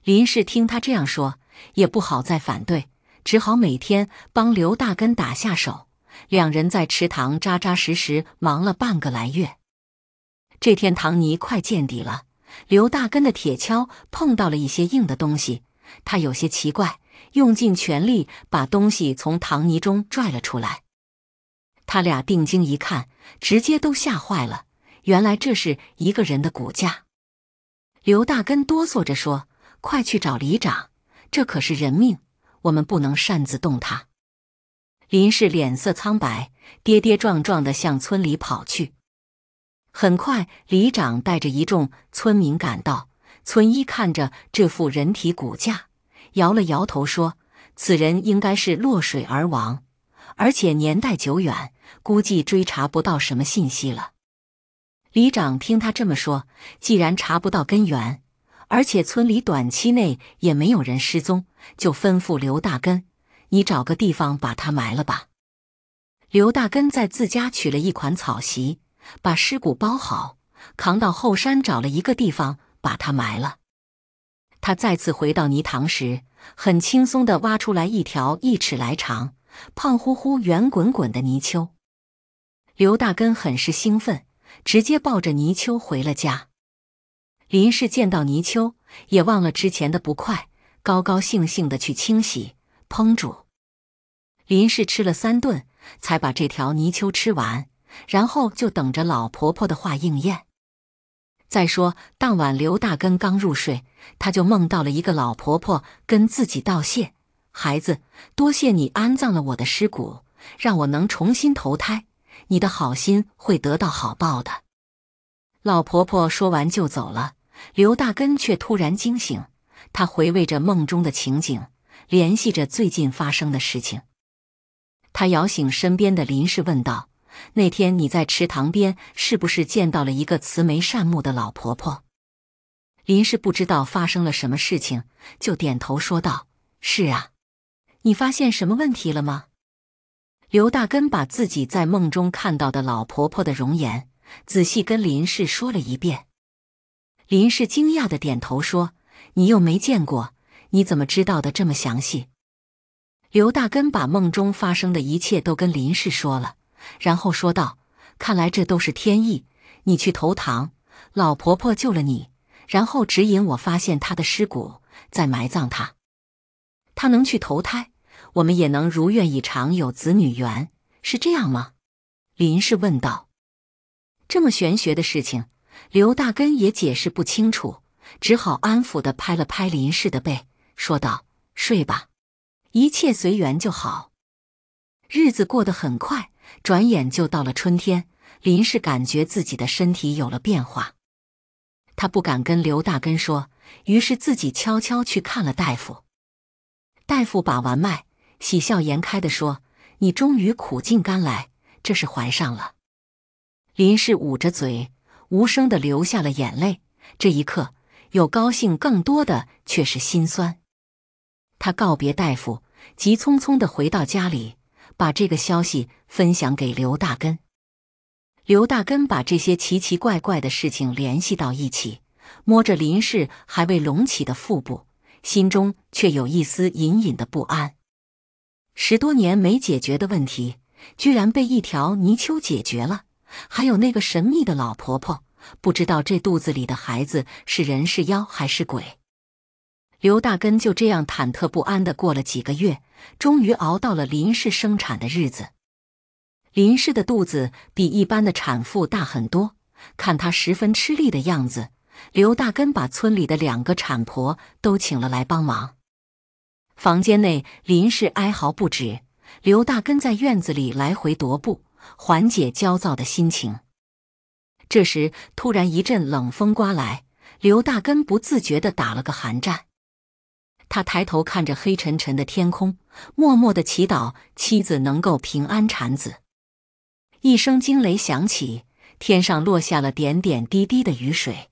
林氏听他这样说，也不好再反对，只好每天帮刘大根打下手。两人在池塘扎扎实实忙了半个来月。这天塘泥快见底了，刘大根的铁锹碰到了一些硬的东西，他有些奇怪。用尽全力把东西从糖泥中拽了出来，他俩定睛一看，直接都吓坏了。原来这是一个人的骨架。刘大根哆嗦着说：“快去找里长，这可是人命，我们不能擅自动他。”林氏脸色苍白，跌跌撞撞的向村里跑去。很快，里长带着一众村民赶到。村医看着这副人体骨架。摇了摇头说：“此人应该是落水而亡，而且年代久远，估计追查不到什么信息了。”李长听他这么说，既然查不到根源，而且村里短期内也没有人失踪，就吩咐刘大根：“你找个地方把他埋了吧。”刘大根在自家取了一款草席，把尸骨包好，扛到后山找了一个地方，把他埋了。他再次回到泥塘时，很轻松的挖出来一条一尺来长、胖乎乎、圆滚滚的泥鳅。刘大根很是兴奋，直接抱着泥鳅回了家。林氏见到泥鳅，也忘了之前的不快，高高兴兴的去清洗、烹煮。林氏吃了三顿，才把这条泥鳅吃完，然后就等着老婆婆的话应验。再说，当晚刘大根刚入睡，他就梦到了一个老婆婆跟自己道谢：“孩子，多谢你安葬了我的尸骨，让我能重新投胎。你的好心会得到好报的。”老婆婆说完就走了，刘大根却突然惊醒。他回味着梦中的情景，联系着最近发生的事情，他摇醒身边的林氏，问道。那天你在池塘边是不是见到了一个慈眉善目的老婆婆？林氏不知道发生了什么事情，就点头说道：“是啊。”你发现什么问题了吗？刘大根把自己在梦中看到的老婆婆的容颜仔细跟林氏说了一遍。林氏惊讶的点头说：“你又没见过，你怎么知道的这么详细？”刘大根把梦中发生的一切都跟林氏说了。然后说道：“看来这都是天意。你去投塘，老婆婆救了你，然后指引我发现她的尸骨，再埋葬她。她能去投胎，我们也能如愿以偿有子女缘，是这样吗？”林氏问道。这么玄学的事情，刘大根也解释不清楚，只好安抚地拍了拍林氏的背，说道：“睡吧，一切随缘就好。”日子过得很快。转眼就到了春天，林氏感觉自己的身体有了变化，他不敢跟刘大根说，于是自己悄悄去看了大夫。大夫把完脉，喜笑颜开的说：“你终于苦尽甘来，这是怀上了。”林氏捂着嘴，无声的流下了眼泪。这一刻，有高兴，更多的却是心酸。他告别大夫，急匆匆的回到家里。把这个消息分享给刘大根。刘大根把这些奇奇怪怪的事情联系到一起，摸着林氏还未隆起的腹部，心中却有一丝隐隐的不安。十多年没解决的问题，居然被一条泥鳅解决了。还有那个神秘的老婆婆，不知道这肚子里的孩子是人是妖还是鬼。刘大根就这样忐忑不安的过了几个月，终于熬到了林氏生产的日子。林氏的肚子比一般的产妇大很多，看她十分吃力的样子，刘大根把村里的两个产婆都请了来帮忙。房间内，林氏哀嚎不止，刘大根在院子里来回踱步，缓解焦躁的心情。这时，突然一阵冷风刮来，刘大根不自觉的打了个寒战。他抬头看着黑沉沉的天空，默默的祈祷妻子能够平安产子。一声惊雷响起，天上落下了点点滴滴的雨水。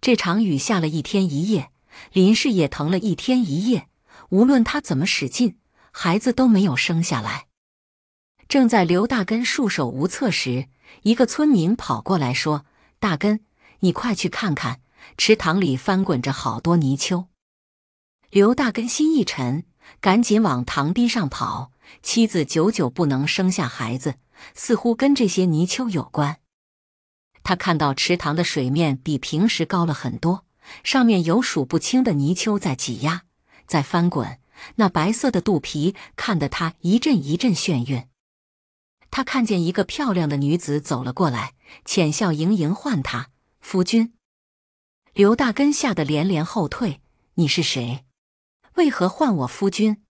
这场雨下了一天一夜，林氏也疼了一天一夜。无论他怎么使劲，孩子都没有生下来。正在刘大根束手无策时，一个村民跑过来说：“大根，你快去看看，池塘里翻滚着好多泥鳅。”刘大根心一沉，赶紧往塘堤上跑。妻子久久不能生下孩子，似乎跟这些泥鳅有关。他看到池塘的水面比平时高了很多，上面有数不清的泥鳅在挤压、在翻滚，那白色的肚皮看得他一阵一阵眩晕。他看见一个漂亮的女子走了过来，浅笑盈盈唤他夫君。刘大根吓得连连后退：“你是谁？”为何唤我夫君？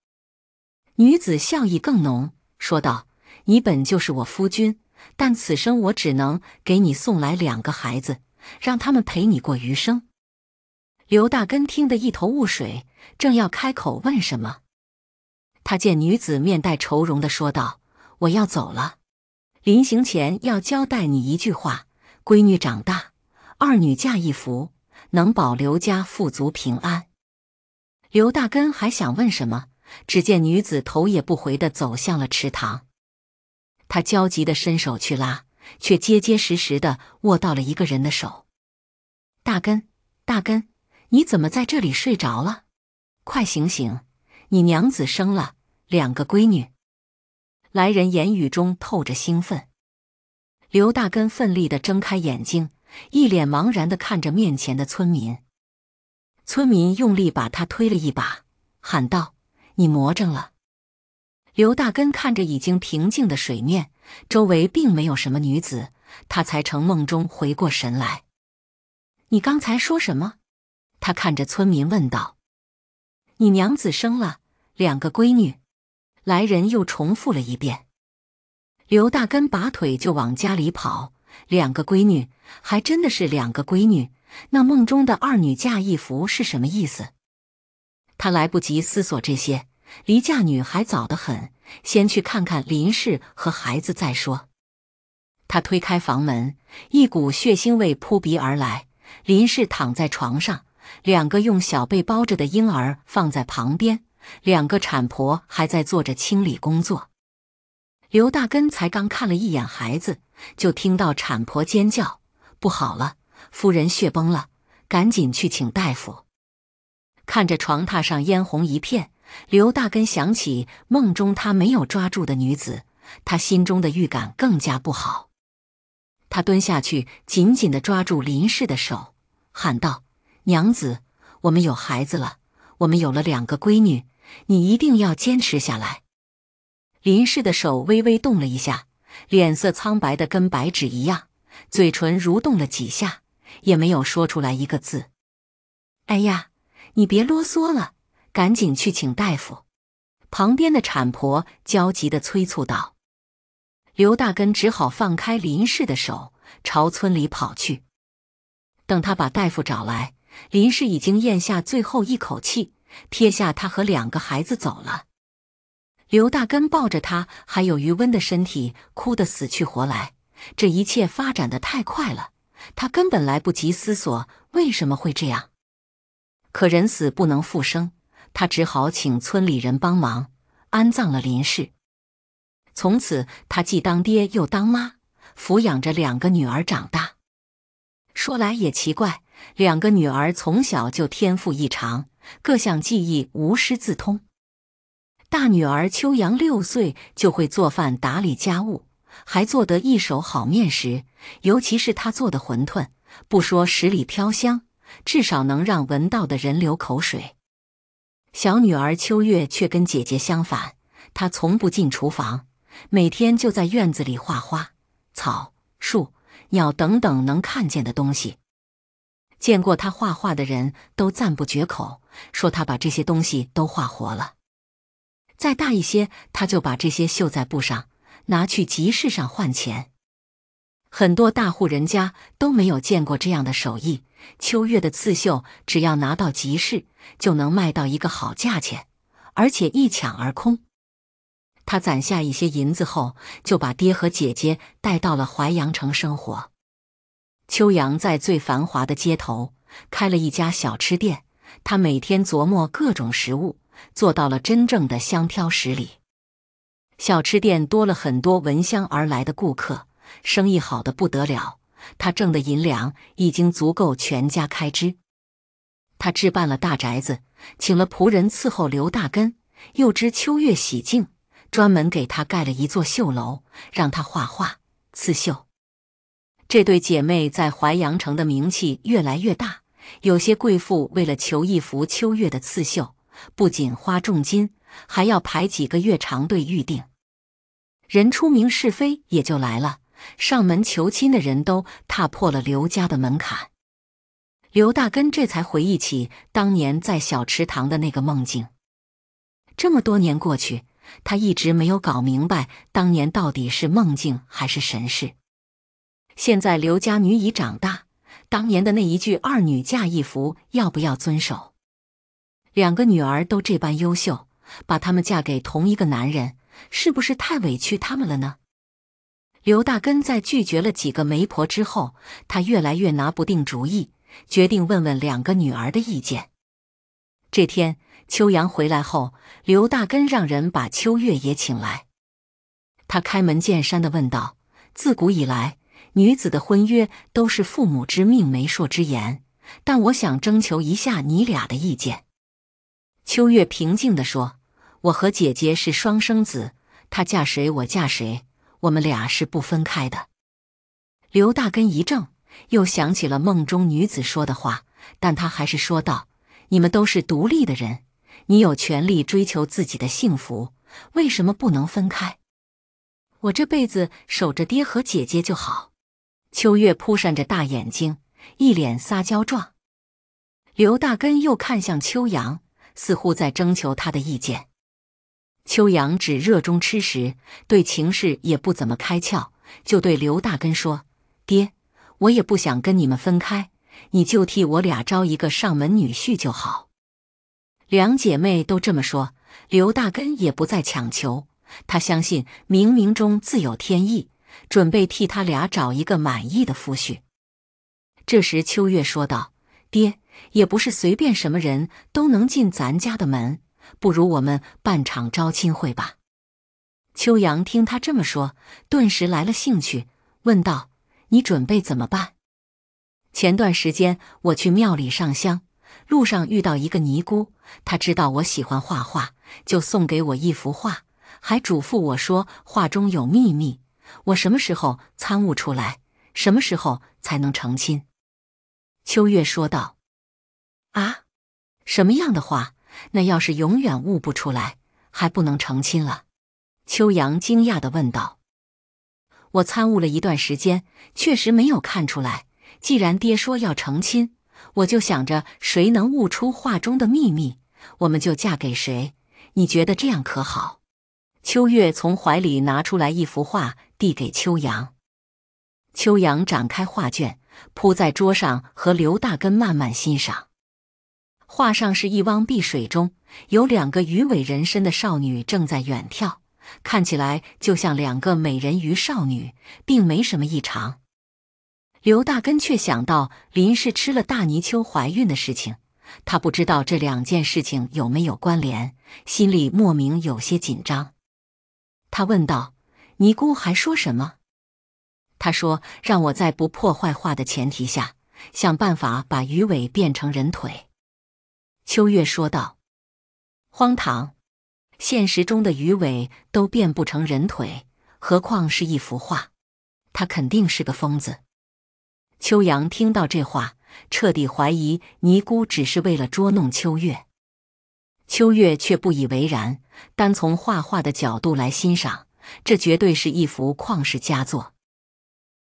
女子笑意更浓，说道：“你本就是我夫君，但此生我只能给你送来两个孩子，让他们陪你过余生。”刘大根听得一头雾水，正要开口问什么，他见女子面带愁容的说道：“我要走了，临行前要交代你一句话：闺女长大，二女嫁一福，能保刘家富足平安。”刘大根还想问什么，只见女子头也不回的走向了池塘，他焦急的伸手去拉，却结结实实的握到了一个人的手。大根，大根，你怎么在这里睡着了？快醒醒，你娘子生了两个闺女。来人言语中透着兴奋。刘大根奋力的睁开眼睛，一脸茫然的看着面前的村民。村民用力把他推了一把，喊道：“你魔怔了！”刘大根看着已经平静的水面，周围并没有什么女子，他才从梦中回过神来。“你刚才说什么？”他看着村民问道。“你娘子生了两个闺女。”来人又重复了一遍。刘大根拔腿就往家里跑。两个闺女，还真的是两个闺女。那梦中的二女嫁一夫是什么意思？他来不及思索这些，离嫁女还早得很，先去看看林氏和孩子再说。他推开房门，一股血腥味扑鼻而来。林氏躺在床上，两个用小被包着的婴儿放在旁边，两个产婆还在做着清理工作。刘大根才刚看了一眼孩子，就听到产婆尖叫：“不好了！”夫人血崩了，赶紧去请大夫。看着床榻上嫣红一片，刘大根想起梦中他没有抓住的女子，他心中的预感更加不好。他蹲下去，紧紧地抓住林氏的手，喊道：“娘子，我们有孩子了，我们有了两个闺女，你一定要坚持下来。”林氏的手微微动了一下，脸色苍白的跟白纸一样，嘴唇蠕动了几下。也没有说出来一个字。哎呀，你别啰嗦了，赶紧去请大夫！旁边的产婆焦急地催促道。刘大根只好放开林氏的手，朝村里跑去。等他把大夫找来，林氏已经咽下最后一口气，撇下他和两个孩子走了。刘大根抱着他还有余温的身体，哭得死去活来。这一切发展的太快了。他根本来不及思索为什么会这样，可人死不能复生，他只好请村里人帮忙安葬了林氏。从此，他既当爹又当妈，抚养着两个女儿长大。说来也奇怪，两个女儿从小就天赋异常，各项技艺无师自通。大女儿秋阳六岁就会做饭打理家务。还做得一手好面食，尤其是他做的馄饨，不说十里飘香，至少能让闻到的人流口水。小女儿秋月却跟姐姐相反，她从不进厨房，每天就在院子里画花草、树、鸟等等能看见的东西。见过她画画的人都赞不绝口，说她把这些东西都画活了。再大一些，她就把这些绣在布上。拿去集市上换钱，很多大户人家都没有见过这样的手艺。秋月的刺绣只要拿到集市，就能卖到一个好价钱，而且一抢而空。他攒下一些银子后，就把爹和姐姐带到了淮阳城生活。秋阳在最繁华的街头开了一家小吃店，他每天琢磨各种食物，做到了真正的香飘十里。小吃店多了很多闻香而来的顾客，生意好的不得了。他挣的银两已经足够全家开支。他置办了大宅子，请了仆人伺候刘大根，又知秋月喜静，专门给他盖了一座绣楼，让他画画刺绣。这对姐妹在淮阳城的名气越来越大，有些贵妇为了求一幅秋月的刺绣，不仅花重金，还要排几个月长队预定。人出名是非也就来了，上门求亲的人都踏破了刘家的门槛。刘大根这才回忆起当年在小池塘的那个梦境。这么多年过去，他一直没有搞明白当年到底是梦境还是神事。现在刘家女已长大，当年的那一句“二女嫁一夫”要不要遵守？两个女儿都这般优秀，把她们嫁给同一个男人。是不是太委屈他们了呢？刘大根在拒绝了几个媒婆之后，他越来越拿不定主意，决定问问两个女儿的意见。这天，秋阳回来后，刘大根让人把秋月也请来。他开门见山的问道：“自古以来，女子的婚约都是父母之命、媒妁之言，但我想征求一下你俩的意见。”秋月平静的说。我和姐姐是双生子，她嫁谁我嫁谁，我们俩是不分开的。刘大根一怔，又想起了梦中女子说的话，但他还是说道：“你们都是独立的人，你有权利追求自己的幸福，为什么不能分开？”我这辈子守着爹和姐姐就好。秋月扑扇着大眼睛，一脸撒娇状。刘大根又看向秋阳，似乎在征求他的意见。秋阳只热衷吃食，对情事也不怎么开窍，就对刘大根说：“爹，我也不想跟你们分开，你就替我俩招一个上门女婿就好。”两姐妹都这么说，刘大根也不再强求，他相信冥冥中自有天意，准备替他俩找一个满意的夫婿。这时，秋月说道：“爹，也不是随便什么人都能进咱家的门。”不如我们办场招亲会吧。秋阳听他这么说，顿时来了兴趣，问道：“你准备怎么办？”前段时间我去庙里上香，路上遇到一个尼姑，她知道我喜欢画画，就送给我一幅画，还嘱咐我说：“画中有秘密，我什么时候参悟出来，什么时候才能成亲。”秋月说道：“啊，什么样的画？”那要是永远悟不出来，还不能成亲了。秋阳惊讶地问道：“我参悟了一段时间，确实没有看出来。既然爹说要成亲，我就想着谁能悟出画中的秘密，我们就嫁给谁。你觉得这样可好？”秋月从怀里拿出来一幅画，递给秋阳。秋阳展开画卷，铺在桌上，和刘大根慢慢欣赏。画上是一汪碧水，中有两个鱼尾人身的少女正在远眺，看起来就像两个美人鱼少女，并没什么异常。刘大根却想到林氏吃了大泥鳅怀孕的事情，他不知道这两件事情有没有关联，心里莫名有些紧张。他问道：“尼姑还说什么？”他说：“让我在不破坏画的前提下，想办法把鱼尾变成人腿。”秋月说道：“荒唐！现实中的鱼尾都变不成人腿，何况是一幅画？他肯定是个疯子。”秋阳听到这话，彻底怀疑尼姑只是为了捉弄秋月。秋月却不以为然，单从画画的角度来欣赏，这绝对是一幅旷世佳作。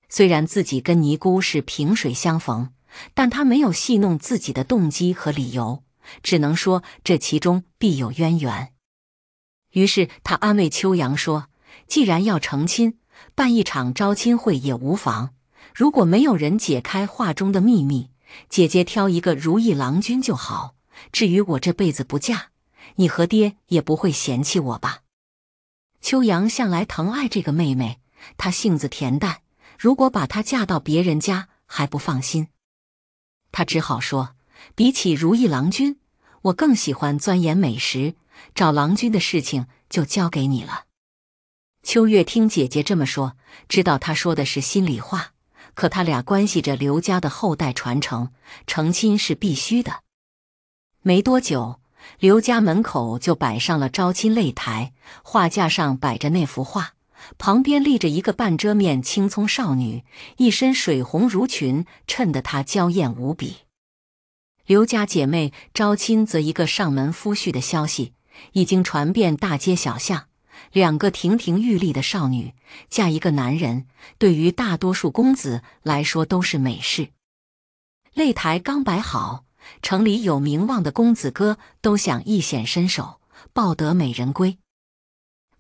虽然自己跟尼姑是萍水相逢，但他没有戏弄自己的动机和理由。只能说这其中必有渊源。于是他安慰秋阳说：“既然要成亲，办一场招亲会也无妨。如果没有人解开画中的秘密，姐姐挑一个如意郎君就好。至于我这辈子不嫁，你和爹也不会嫌弃我吧？”秋阳向来疼爱这个妹妹，她性子恬淡，如果把她嫁到别人家还不放心，她只好说。比起如意郎君，我更喜欢钻研美食。找郎君的事情就交给你了。秋月听姐姐这么说，知道她说的是心里话。可他俩关系着刘家的后代传承，成亲是必须的。没多久，刘家门口就摆上了招亲擂台，画架上摆着那幅画，旁边立着一个半遮面青葱少女，一身水红襦裙，衬得她娇艳无比。刘家姐妹招亲，则一个上门夫婿的消息已经传遍大街小巷。两个亭亭玉立的少女嫁一个男人，对于大多数公子来说都是美事。擂台刚摆好，城里有名望的公子哥都想一显身手，抱得美人归。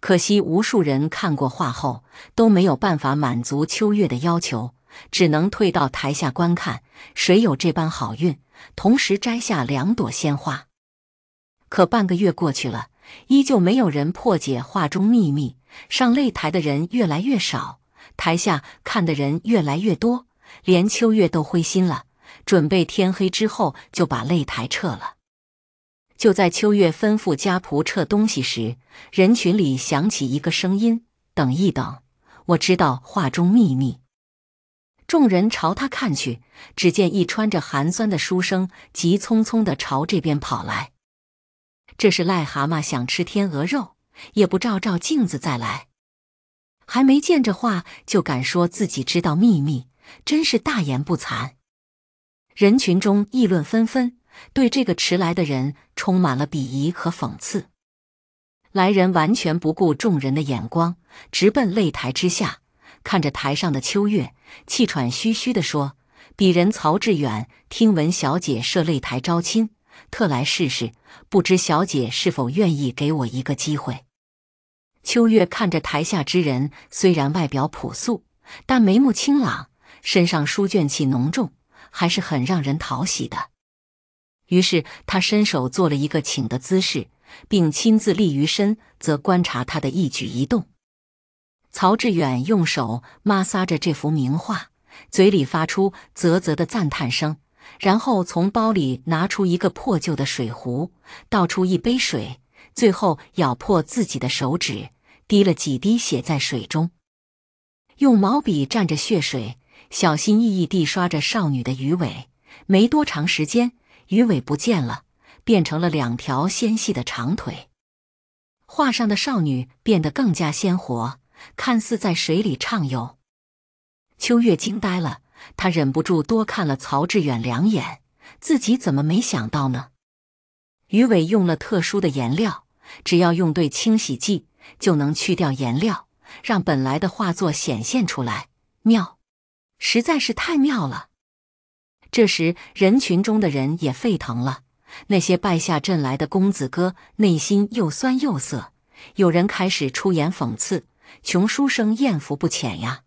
可惜，无数人看过画后都没有办法满足秋月的要求，只能退到台下观看，谁有这般好运？同时摘下两朵鲜花，可半个月过去了，依旧没有人破解画中秘密。上擂台的人越来越少，台下看的人越来越多，连秋月都灰心了，准备天黑之后就把擂台撤了。就在秋月吩咐家仆撤东西时，人群里响起一个声音：“等一等，我知道画中秘密。”众人朝他看去，只见一穿着寒酸的书生急匆匆的朝这边跑来。这是癞蛤蟆想吃天鹅肉，也不照照镜子再来。还没见着话，就敢说自己知道秘密，真是大言不惭。人群中议论纷纷，对这个迟来的人充满了鄙夷和讽刺。来人完全不顾众人的眼光，直奔擂台之下。看着台上的秋月，气喘吁吁地说：“鄙人曹志远，听闻小姐设擂台招亲，特来试试，不知小姐是否愿意给我一个机会？”秋月看着台下之人，虽然外表朴素，但眉目清朗，身上书卷气浓重，还是很让人讨喜的。于是他伸手做了一个请的姿势，并亲自立于身则观察他的一举一动。曹志远用手抹挲着这幅名画，嘴里发出啧啧的赞叹声，然后从包里拿出一个破旧的水壶，倒出一杯水，最后咬破自己的手指，滴了几滴血在水中，用毛笔蘸着血水，小心翼翼地刷着少女的鱼尾。没多长时间，鱼尾不见了，变成了两条纤细的长腿。画上的少女变得更加鲜活。看似在水里畅游，秋月惊呆了。他忍不住多看了曹志远两眼，自己怎么没想到呢？鱼尾用了特殊的颜料，只要用对清洗剂，就能去掉颜料，让本来的画作显现出来。妙，实在是太妙了！这时，人群中的人也沸腾了。那些败下阵来的公子哥内心又酸又涩，有人开始出言讽刺。穷书生艳福不浅呀！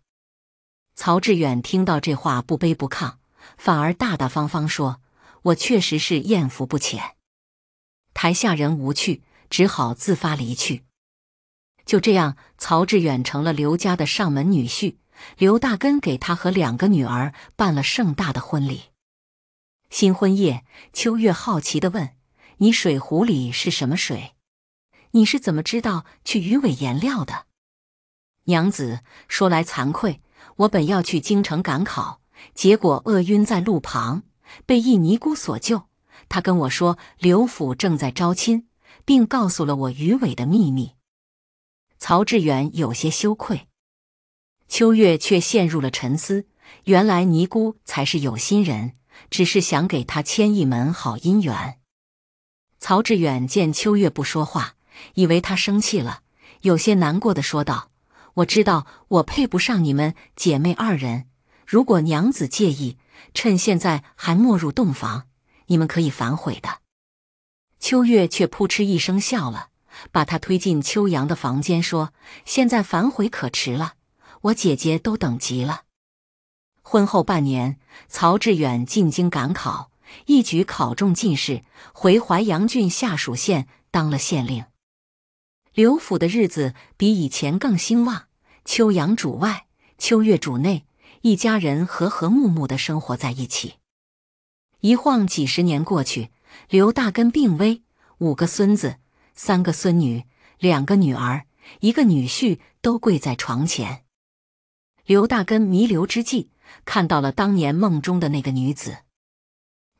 曹志远听到这话，不卑不亢，反而大大方方说：“我确实是艳福不浅。”台下人无趣，只好自发离去。就这样，曹志远成了刘家的上门女婿。刘大根给他和两个女儿办了盛大的婚礼。新婚夜，秋月好奇的问：“你水壶里是什么水？你是怎么知道去鱼尾颜料的？”娘子，说来惭愧，我本要去京城赶考，结果饿晕在路旁，被一尼姑所救。她跟我说，刘府正在招亲，并告诉了我余尾的秘密。曹志远有些羞愧，秋月却陷入了沉思。原来尼姑才是有心人，只是想给他牵一门好姻缘。曹志远见秋月不说话，以为她生气了，有些难过的说道。我知道我配不上你们姐妹二人。如果娘子介意，趁现在还没入洞房，你们可以反悔的。秋月却扑哧一声笑了，把她推进秋阳的房间，说：“现在反悔可迟了，我姐姐都等急了。”婚后半年，曹志远进京赶考，一举考中进士，回淮阳郡下属县当了县令。刘府的日子比以前更兴旺。秋阳主外，秋月主内，一家人和和睦睦的生活在一起。一晃几十年过去，刘大根病危，五个孙子、三个孙女、两个女儿、一个女婿都跪在床前。刘大根弥留之际，看到了当年梦中的那个女子，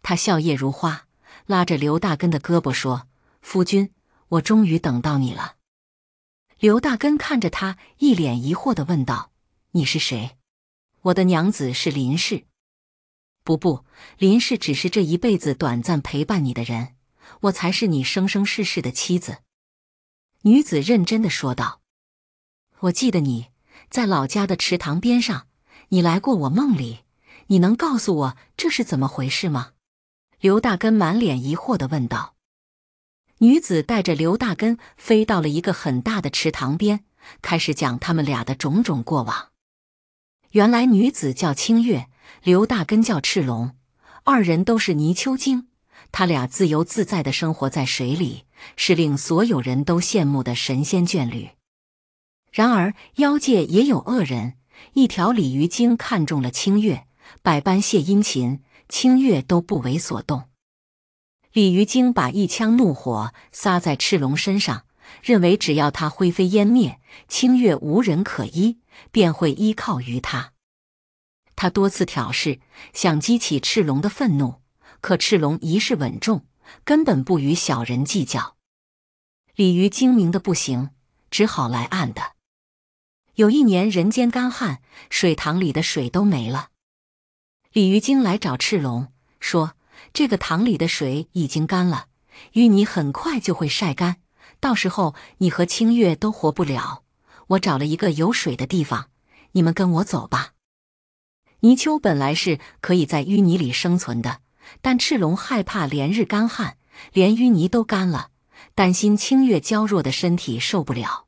她笑靥如花，拉着刘大根的胳膊说：“夫君，我终于等到你了。”刘大根看着他，一脸疑惑的问道：“你是谁？我的娘子是林氏。不不，林氏只是这一辈子短暂陪伴你的人，我才是你生生世世的妻子。”女子认真的说道：“我记得你在老家的池塘边上，你来过我梦里，你能告诉我这是怎么回事吗？”刘大根满脸疑惑的问道。女子带着刘大根飞到了一个很大的池塘边，开始讲他们俩的种种过往。原来女子叫清月，刘大根叫赤龙，二人都是泥鳅精，他俩自由自在的生活在水里，是令所有人都羡慕的神仙眷侣。然而妖界也有恶人，一条鲤鱼精看中了清月，百般献殷勤，清月都不为所动。鲤鱼精把一腔怒火撒在赤龙身上，认为只要他灰飞烟灭，清月无人可依，便会依靠于他。他多次挑事，想激起赤龙的愤怒，可赤龙一世稳重，根本不与小人计较。鲤鱼精明的不行，只好来暗的。有一年，人间干旱，水塘里的水都没了，鲤鱼精来找赤龙，说。这个塘里的水已经干了，淤泥很快就会晒干，到时候你和清月都活不了。我找了一个有水的地方，你们跟我走吧。泥鳅本来是可以在淤泥里生存的，但赤龙害怕连日干旱，连淤泥都干了，担心清月娇弱的身体受不了，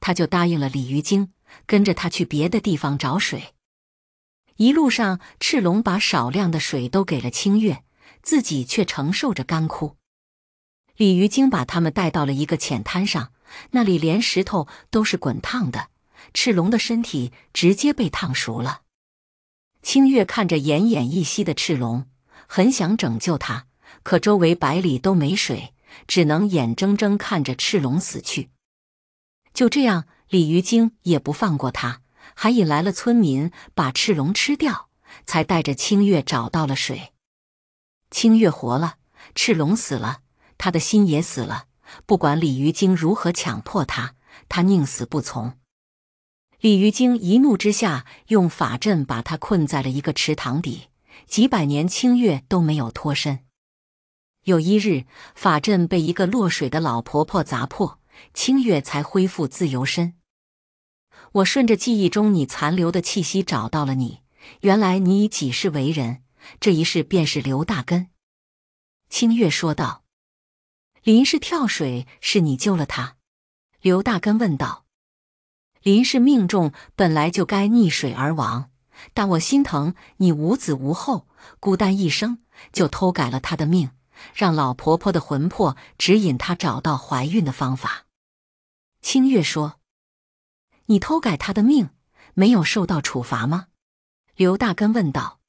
他就答应了鲤鱼精，跟着他去别的地方找水。一路上，赤龙把少量的水都给了清月，自己却承受着干枯。鲤鱼精把他们带到了一个浅滩上，那里连石头都是滚烫的，赤龙的身体直接被烫熟了。清月看着奄奄一息的赤龙，很想拯救他，可周围百里都没水，只能眼睁睁看着赤龙死去。就这样，鲤鱼精也不放过他。还引来了村民把赤龙吃掉，才带着清月找到了水。清月活了，赤龙死了，他的心也死了。不管鲤鱼精如何强迫他，他宁死不从。鲤鱼精一怒之下，用法阵把他困在了一个池塘底，几百年清月都没有脱身。有一日，法阵被一个落水的老婆婆砸破，清月才恢复自由身。我顺着记忆中你残留的气息找到了你，原来你已几世为人，这一世便是刘大根。清月说道：“林氏跳水是你救了他。”刘大根问道：“林氏命中本来就该溺水而亡，但我心疼你无子无后，孤单一生，就偷改了他的命，让老婆婆的魂魄指引他找到怀孕的方法。”清月说。你偷改他的命，没有受到处罚吗？刘大根问道。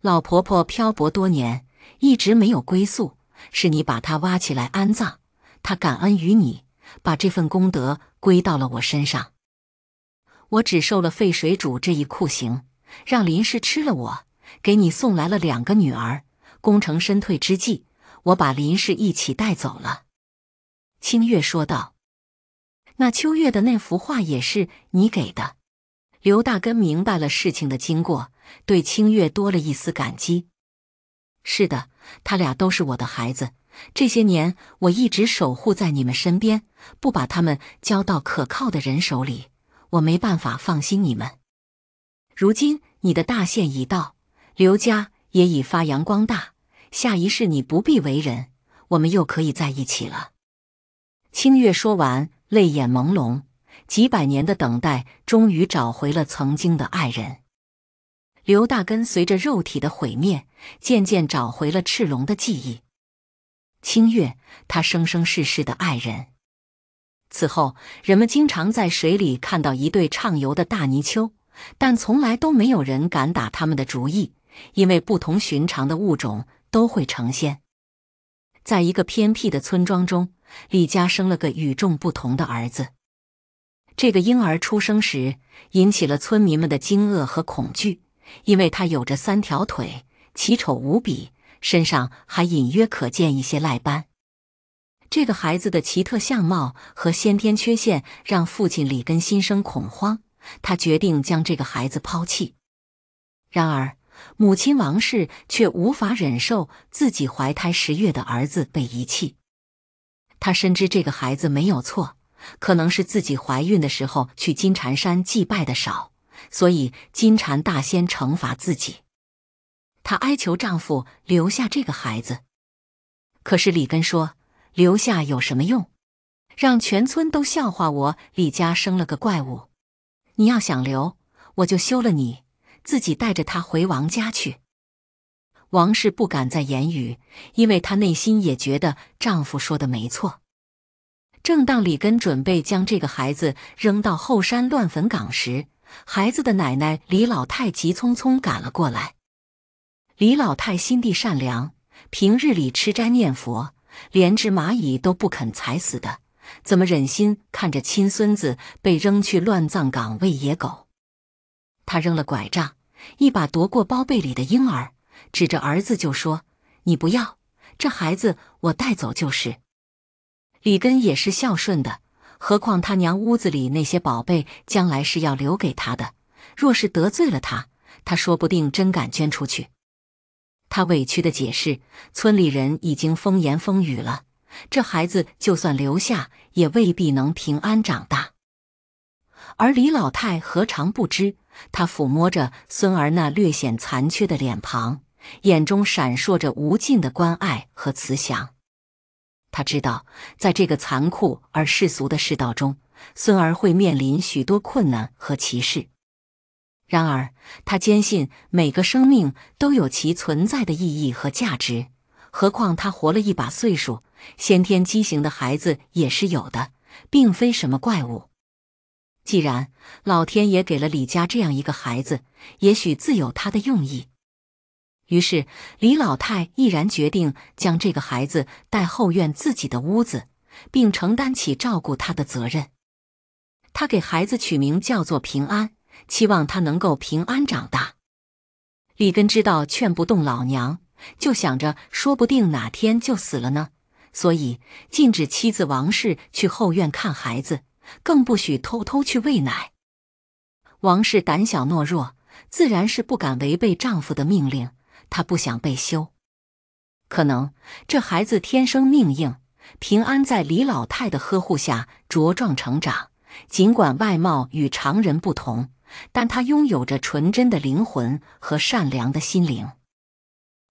老婆婆漂泊多年，一直没有归宿，是你把她挖起来安葬，她感恩于你，把这份功德归到了我身上。我只受了沸水煮这一酷刑，让林氏吃了我，给你送来了两个女儿。功成身退之际，我把林氏一起带走了。清月说道。那秋月的那幅画也是你给的。刘大根明白了事情的经过，对清月多了一丝感激。是的，他俩都是我的孩子。这些年我一直守护在你们身边，不把他们交到可靠的人手里，我没办法放心你们。如今你的大限已到，刘家也已发扬光大，下一世你不必为人，我们又可以在一起了。清月说完。泪眼朦胧，几百年的等待终于找回了曾经的爱人。刘大根随着肉体的毁灭，渐渐找回了赤龙的记忆。清月，他生生世世的爱人。此后，人们经常在水里看到一对畅游的大泥鳅，但从来都没有人敢打他们的主意，因为不同寻常的物种都会成仙。在一个偏僻的村庄中，李家生了个与众不同的儿子。这个婴儿出生时引起了村民们的惊愕和恐惧，因为他有着三条腿，奇丑无比，身上还隐约可见一些癞斑。这个孩子的奇特相貌和先天缺陷让父亲李根心生恐慌，他决定将这个孩子抛弃。然而，母亲王氏却无法忍受自己怀胎十月的儿子被遗弃，她深知这个孩子没有错，可能是自己怀孕的时候去金蝉山祭拜的少，所以金蝉大仙惩罚自己。她哀求丈夫留下这个孩子，可是李根说：“留下有什么用？让全村都笑话我李家生了个怪物。你要想留，我就休了你。”自己带着他回王家去。王氏不敢再言语，因为她内心也觉得丈夫说的没错。正当李根准备将这个孩子扔到后山乱坟岗时，孩子的奶奶李老太急匆匆赶了过来。李老太心地善良，平日里吃斋念佛，连只蚂蚁都不肯踩死的，怎么忍心看着亲孙子被扔去乱葬岗喂野狗？他扔了拐杖，一把夺过包被里的婴儿，指着儿子就说：“你不要这孩子，我带走就是。”里根也是孝顺的，何况他娘屋子里那些宝贝，将来是要留给他的。若是得罪了他，他说不定真敢捐出去。他委屈的解释：“村里人已经风言风语了，这孩子就算留下，也未必能平安长大。”而李老太何尝不知？他抚摸着孙儿那略显残缺的脸庞，眼中闪烁着无尽的关爱和慈祥。他知道，在这个残酷而世俗的世道中，孙儿会面临许多困难和歧视。然而，他坚信每个生命都有其存在的意义和价值。何况他活了一把岁数，先天畸形的孩子也是有的，并非什么怪物。既然老天爷给了李家这样一个孩子，也许自有他的用意。于是李老太毅然决定将这个孩子带后院自己的屋子，并承担起照顾他的责任。他给孩子取名叫做平安，期望他能够平安长大。李根知道劝不动老娘，就想着说不定哪天就死了呢，所以禁止妻子王氏去后院看孩子。更不许偷偷去喂奶。王氏胆小懦弱，自然是不敢违背丈夫的命令。她不想被休。可能这孩子天生命硬，平安在李老太的呵护下茁壮成长。尽管外貌与常人不同，但他拥有着纯真的灵魂和善良的心灵。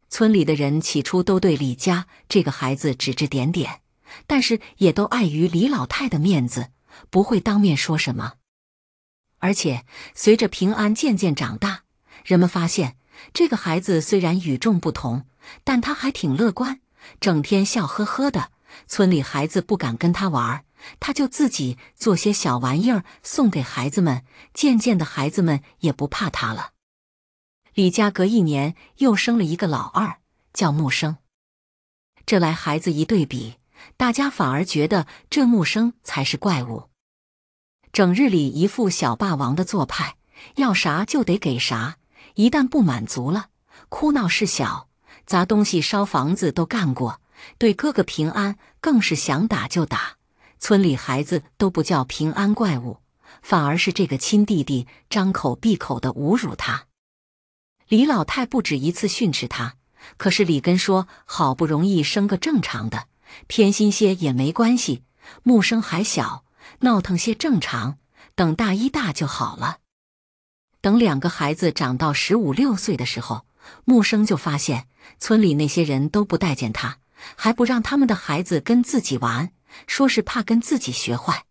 村里的人起初都对李家这个孩子指指点点，但是也都碍于李老太的面子。不会当面说什么，而且随着平安渐渐长大，人们发现这个孩子虽然与众不同，但他还挺乐观，整天笑呵呵的。村里孩子不敢跟他玩，他就自己做些小玩意儿送给孩子们。渐渐的孩子们也不怕他了。李家隔一年又生了一个老二，叫木生。这来孩子一对比。大家反而觉得这木生才是怪物，整日里一副小霸王的做派，要啥就得给啥，一旦不满足了，哭闹事小，砸东西、烧房子都干过，对哥哥平安更是想打就打。村里孩子都不叫平安怪物，反而是这个亲弟弟张口闭口的侮辱他。李老太不止一次训斥他，可是李根说好不容易生个正常的。偏心些也没关系，木生还小，闹腾些正常。等大一大就好了。等两个孩子长到十五六岁的时候，木生就发现村里那些人都不待见他，还不让他们的孩子跟自己玩，说是怕跟自己学坏。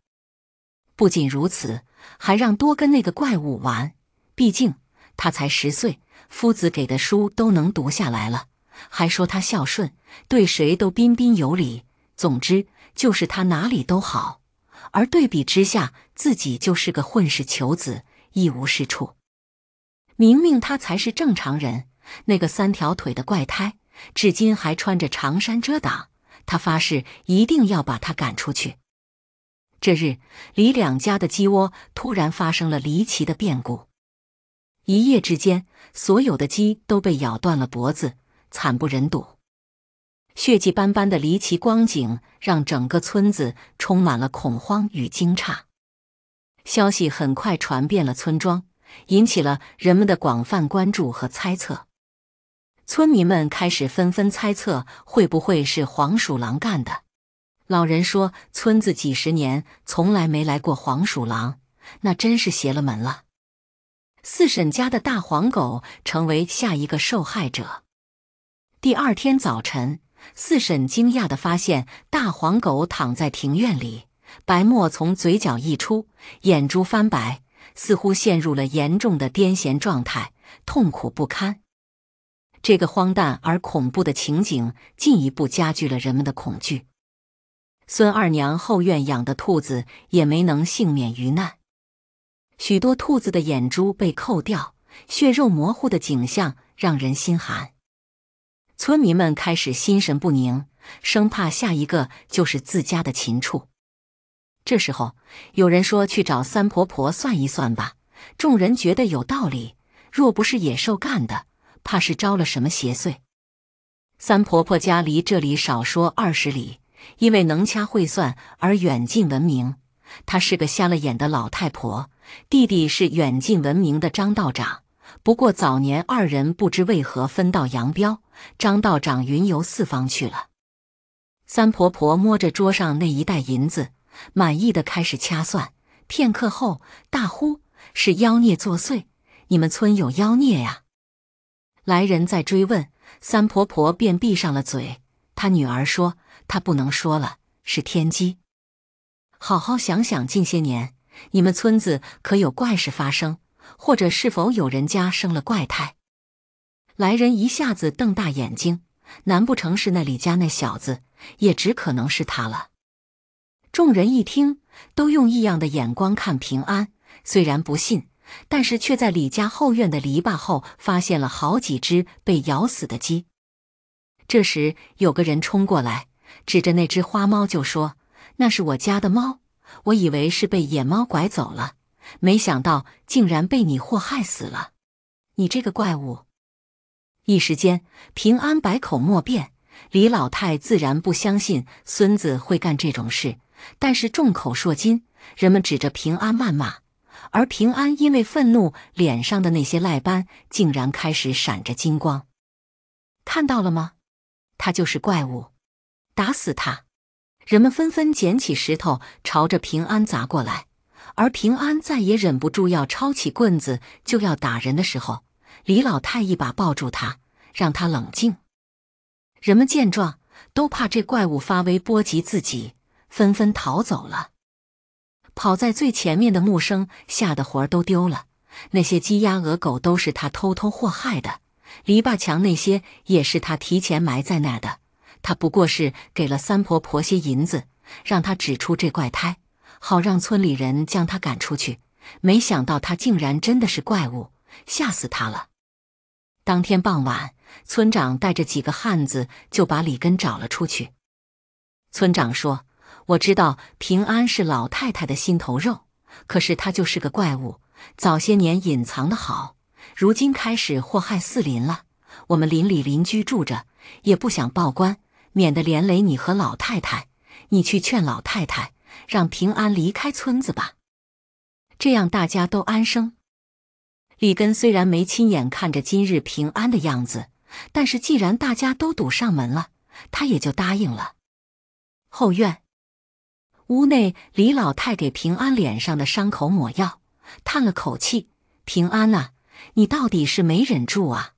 不仅如此，还让多跟那个怪物玩，毕竟他才十岁，夫子给的书都能读下来了。还说他孝顺，对谁都彬彬有礼。总之就是他哪里都好，而对比之下，自己就是个混世求子，一无是处。明明他才是正常人，那个三条腿的怪胎，至今还穿着长衫遮挡。他发誓一定要把他赶出去。这日，李两家的鸡窝突然发生了离奇的变故，一夜之间，所有的鸡都被咬断了脖子。惨不忍睹，血迹斑斑的离奇光景让整个村子充满了恐慌与惊诧。消息很快传遍了村庄，引起了人们的广泛关注和猜测。村民们开始纷纷猜测，会不会是黄鼠狼干的？老人说：“村子几十年从来没来过黄鼠狼，那真是邪了门了。”四婶家的大黄狗成为下一个受害者。第二天早晨，四婶惊讶地发现，大黄狗躺在庭院里，白沫从嘴角溢出，眼珠翻白，似乎陷入了严重的癫痫状态，痛苦不堪。这个荒诞而恐怖的情景进一步加剧了人们的恐惧。孙二娘后院养的兔子也没能幸免于难，许多兔子的眼珠被扣掉，血肉模糊的景象让人心寒。村民们开始心神不宁，生怕下一个就是自家的禽畜。这时候，有人说去找三婆婆算一算吧。众人觉得有道理，若不是野兽干的，怕是招了什么邪祟。三婆婆家离这里少说二十里，因为能掐会算而远近闻名。她是个瞎了眼的老太婆，弟弟是远近闻名的张道长。不过早年二人不知为何分道扬镳，张道长云游四方去了。三婆婆摸着桌上那一袋银子，满意的开始掐算。片刻后，大呼：“是妖孽作祟！你们村有妖孽呀！”来人在追问，三婆婆便闭上了嘴。她女儿说：“她不能说了，是天机。好好想想，近些年你们村子可有怪事发生？”或者是否有人家生了怪胎？来人一下子瞪大眼睛，难不成是那李家那小子？也只可能是他了。众人一听，都用异样的眼光看平安。虽然不信，但是却在李家后院的篱笆后发现了好几只被咬死的鸡。这时，有个人冲过来，指着那只花猫就说：“那是我家的猫，我以为是被野猫拐走了。”没想到竟然被你祸害死了！你这个怪物！一时间，平安百口莫辩。李老太自然不相信孙子会干这种事，但是众口铄金，人们指着平安谩骂。而平安因为愤怒，脸上的那些癞斑竟然开始闪着金光。看到了吗？他就是怪物！打死他！人们纷纷捡起石头，朝着平安砸过来。而平安再也忍不住，要抄起棍子就要打人的时候，李老太一把抱住他，让他冷静。人们见状，都怕这怪物发威波及自己，纷纷逃走了。跑在最前面的木生吓得魂儿都丢了，那些鸡鸭鹅狗都是他偷偷祸害的，篱笆墙那些也是他提前埋在那儿的。他不过是给了三婆婆些银子，让他指出这怪胎。好让村里人将他赶出去，没想到他竟然真的是怪物，吓死他了。当天傍晚，村长带着几个汉子就把李根找了出去。村长说：“我知道平安是老太太的心头肉，可是他就是个怪物。早些年隐藏的好，如今开始祸害四邻了。我们邻里邻居住着，也不想报官，免得连累你和老太太。你去劝老太太。”让平安离开村子吧，这样大家都安生。李根虽然没亲眼看着今日平安的样子，但是既然大家都堵上门了，他也就答应了。后院屋内，李老太给平安脸上的伤口抹药，叹了口气：“平安啊，你到底是没忍住啊！”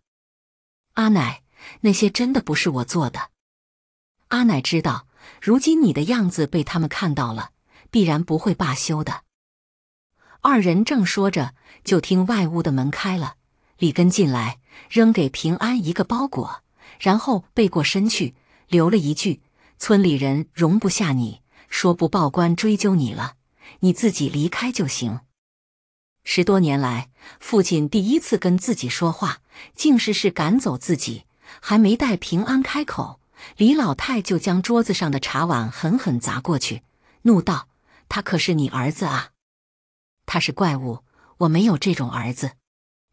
阿奶，那些真的不是我做的。阿奶知道，如今你的样子被他们看到了。必然不会罢休的。二人正说着，就听外屋的门开了，李根进来，扔给平安一个包裹，然后背过身去，留了一句：“村里人容不下你，说不报官追究你了，你自己离开就行。”十多年来，父亲第一次跟自己说话，竟是是赶走自己。还没待平安开口，李老太就将桌子上的茶碗狠狠砸过去，怒道。他可是你儿子啊！他是怪物，我没有这种儿子。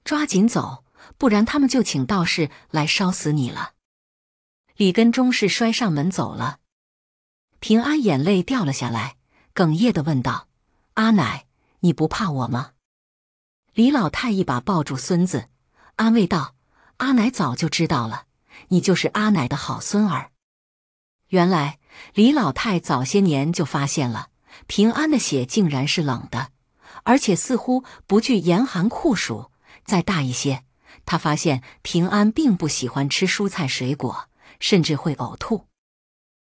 抓紧走，不然他们就请道士来烧死你了。李根中是摔上门走了。平安眼泪掉了下来，哽咽的问道：“阿奶，你不怕我吗？”李老太一把抱住孙子，安慰道：“阿奶早就知道了，你就是阿奶的好孙儿。”原来李老太早些年就发现了。平安的血竟然是冷的，而且似乎不惧严寒酷暑。再大一些，他发现平安并不喜欢吃蔬菜水果，甚至会呕吐，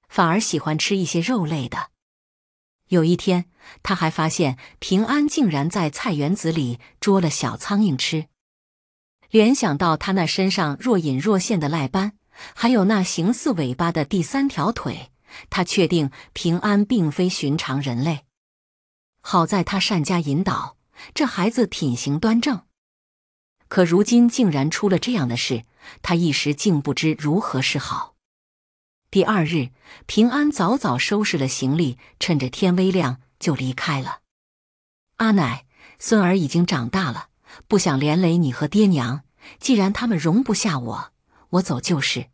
反而喜欢吃一些肉类的。有一天，他还发现平安竟然在菜园子里捉了小苍蝇吃。联想到他那身上若隐若现的癞斑，还有那形似尾巴的第三条腿。他确定平安并非寻常人类，好在他善加引导，这孩子品行端正。可如今竟然出了这样的事，他一时竟不知如何是好。第二日，平安早早收拾了行李，趁着天微亮就离开了。阿奶，孙儿已经长大了，不想连累你和爹娘。既然他们容不下我，我走就是。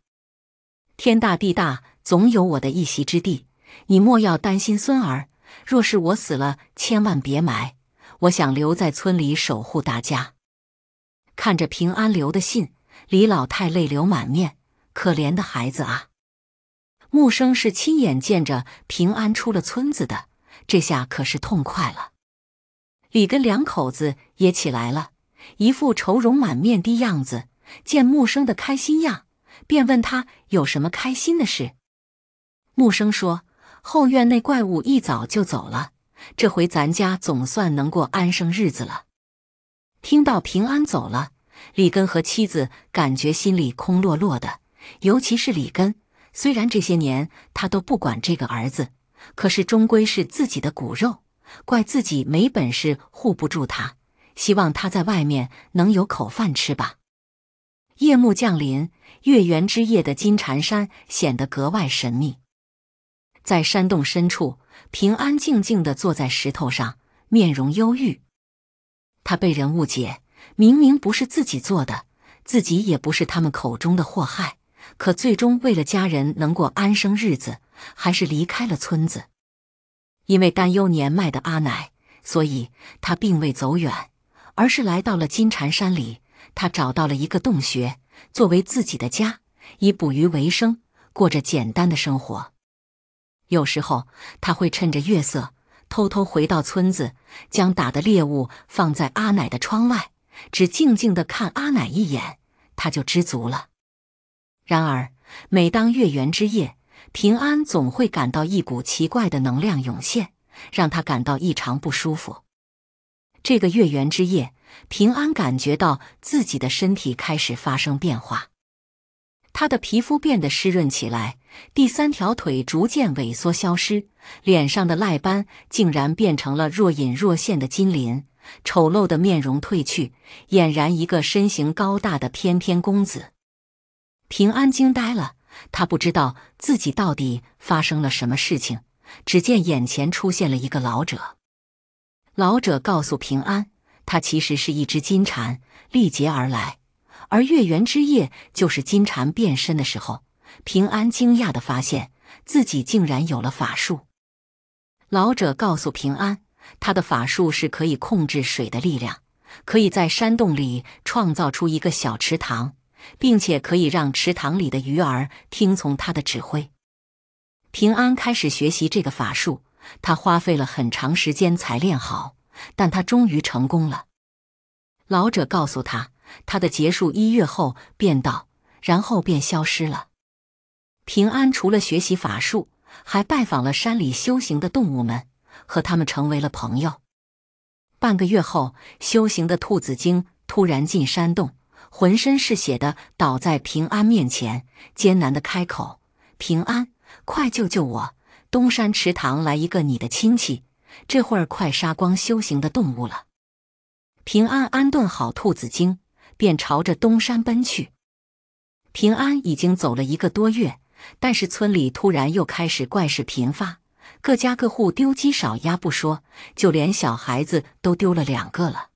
天大地大。总有我的一席之地，你莫要担心孙儿。若是我死了，千万别埋，我想留在村里守护大家。看着平安留的信，李老太泪流满面。可怜的孩子啊！木生是亲眼见着平安出了村子的，这下可是痛快了。李根两口子也起来了，一副愁容满面的样子。见木生的开心样，便问他有什么开心的事。木生说：“后院那怪物一早就走了，这回咱家总算能过安生日子了。”听到平安走了，李根和妻子感觉心里空落落的。尤其是李根，虽然这些年他都不管这个儿子，可是终归是自己的骨肉，怪自己没本事护不住他。希望他在外面能有口饭吃吧。夜幕降临，月圆之夜的金蝉山显得格外神秘。在山洞深处，平安静静地坐在石头上，面容忧郁。他被人误解，明明不是自己做的，自己也不是他们口中的祸害，可最终为了家人能过安生日子，还是离开了村子。因为担忧年迈的阿奶，所以他并未走远，而是来到了金蝉山里。他找到了一个洞穴作为自己的家，以捕鱼为生，过着简单的生活。有时候，他会趁着月色偷偷回到村子，将打的猎物放在阿奶的窗外，只静静的看阿奶一眼，他就知足了。然而，每当月圆之夜，平安总会感到一股奇怪的能量涌现，让他感到异常不舒服。这个月圆之夜，平安感觉到自己的身体开始发生变化。他的皮肤变得湿润起来，第三条腿逐渐萎缩消失，脸上的赖斑竟然变成了若隐若现的金鳞，丑陋的面容褪去，俨然一个身形高大的翩翩公子。平安惊呆了，他不知道自己到底发生了什么事情。只见眼前出现了一个老者，老者告诉平安，他其实是一只金蝉，历劫而来。而月圆之夜就是金蝉变身的时候。平安惊讶的发现自己竟然有了法术。老者告诉平安，他的法术是可以控制水的力量，可以在山洞里创造出一个小池塘，并且可以让池塘里的鱼儿听从他的指挥。平安开始学习这个法术，他花费了很长时间才练好，但他终于成功了。老者告诉他。他的结束一月后，便到，然后便消失了。平安除了学习法术，还拜访了山里修行的动物们，和他们成为了朋友。半个月后，修行的兔子精突然进山洞，浑身是血的倒在平安面前，艰难的开口：“平安，快救救我！东山池塘来一个你的亲戚，这会儿快杀光修行的动物了。”平安安顿好兔子精。便朝着东山奔去。平安已经走了一个多月，但是村里突然又开始怪事频发，各家各户丢鸡少鸭不说，就连小孩子都丢了两个了。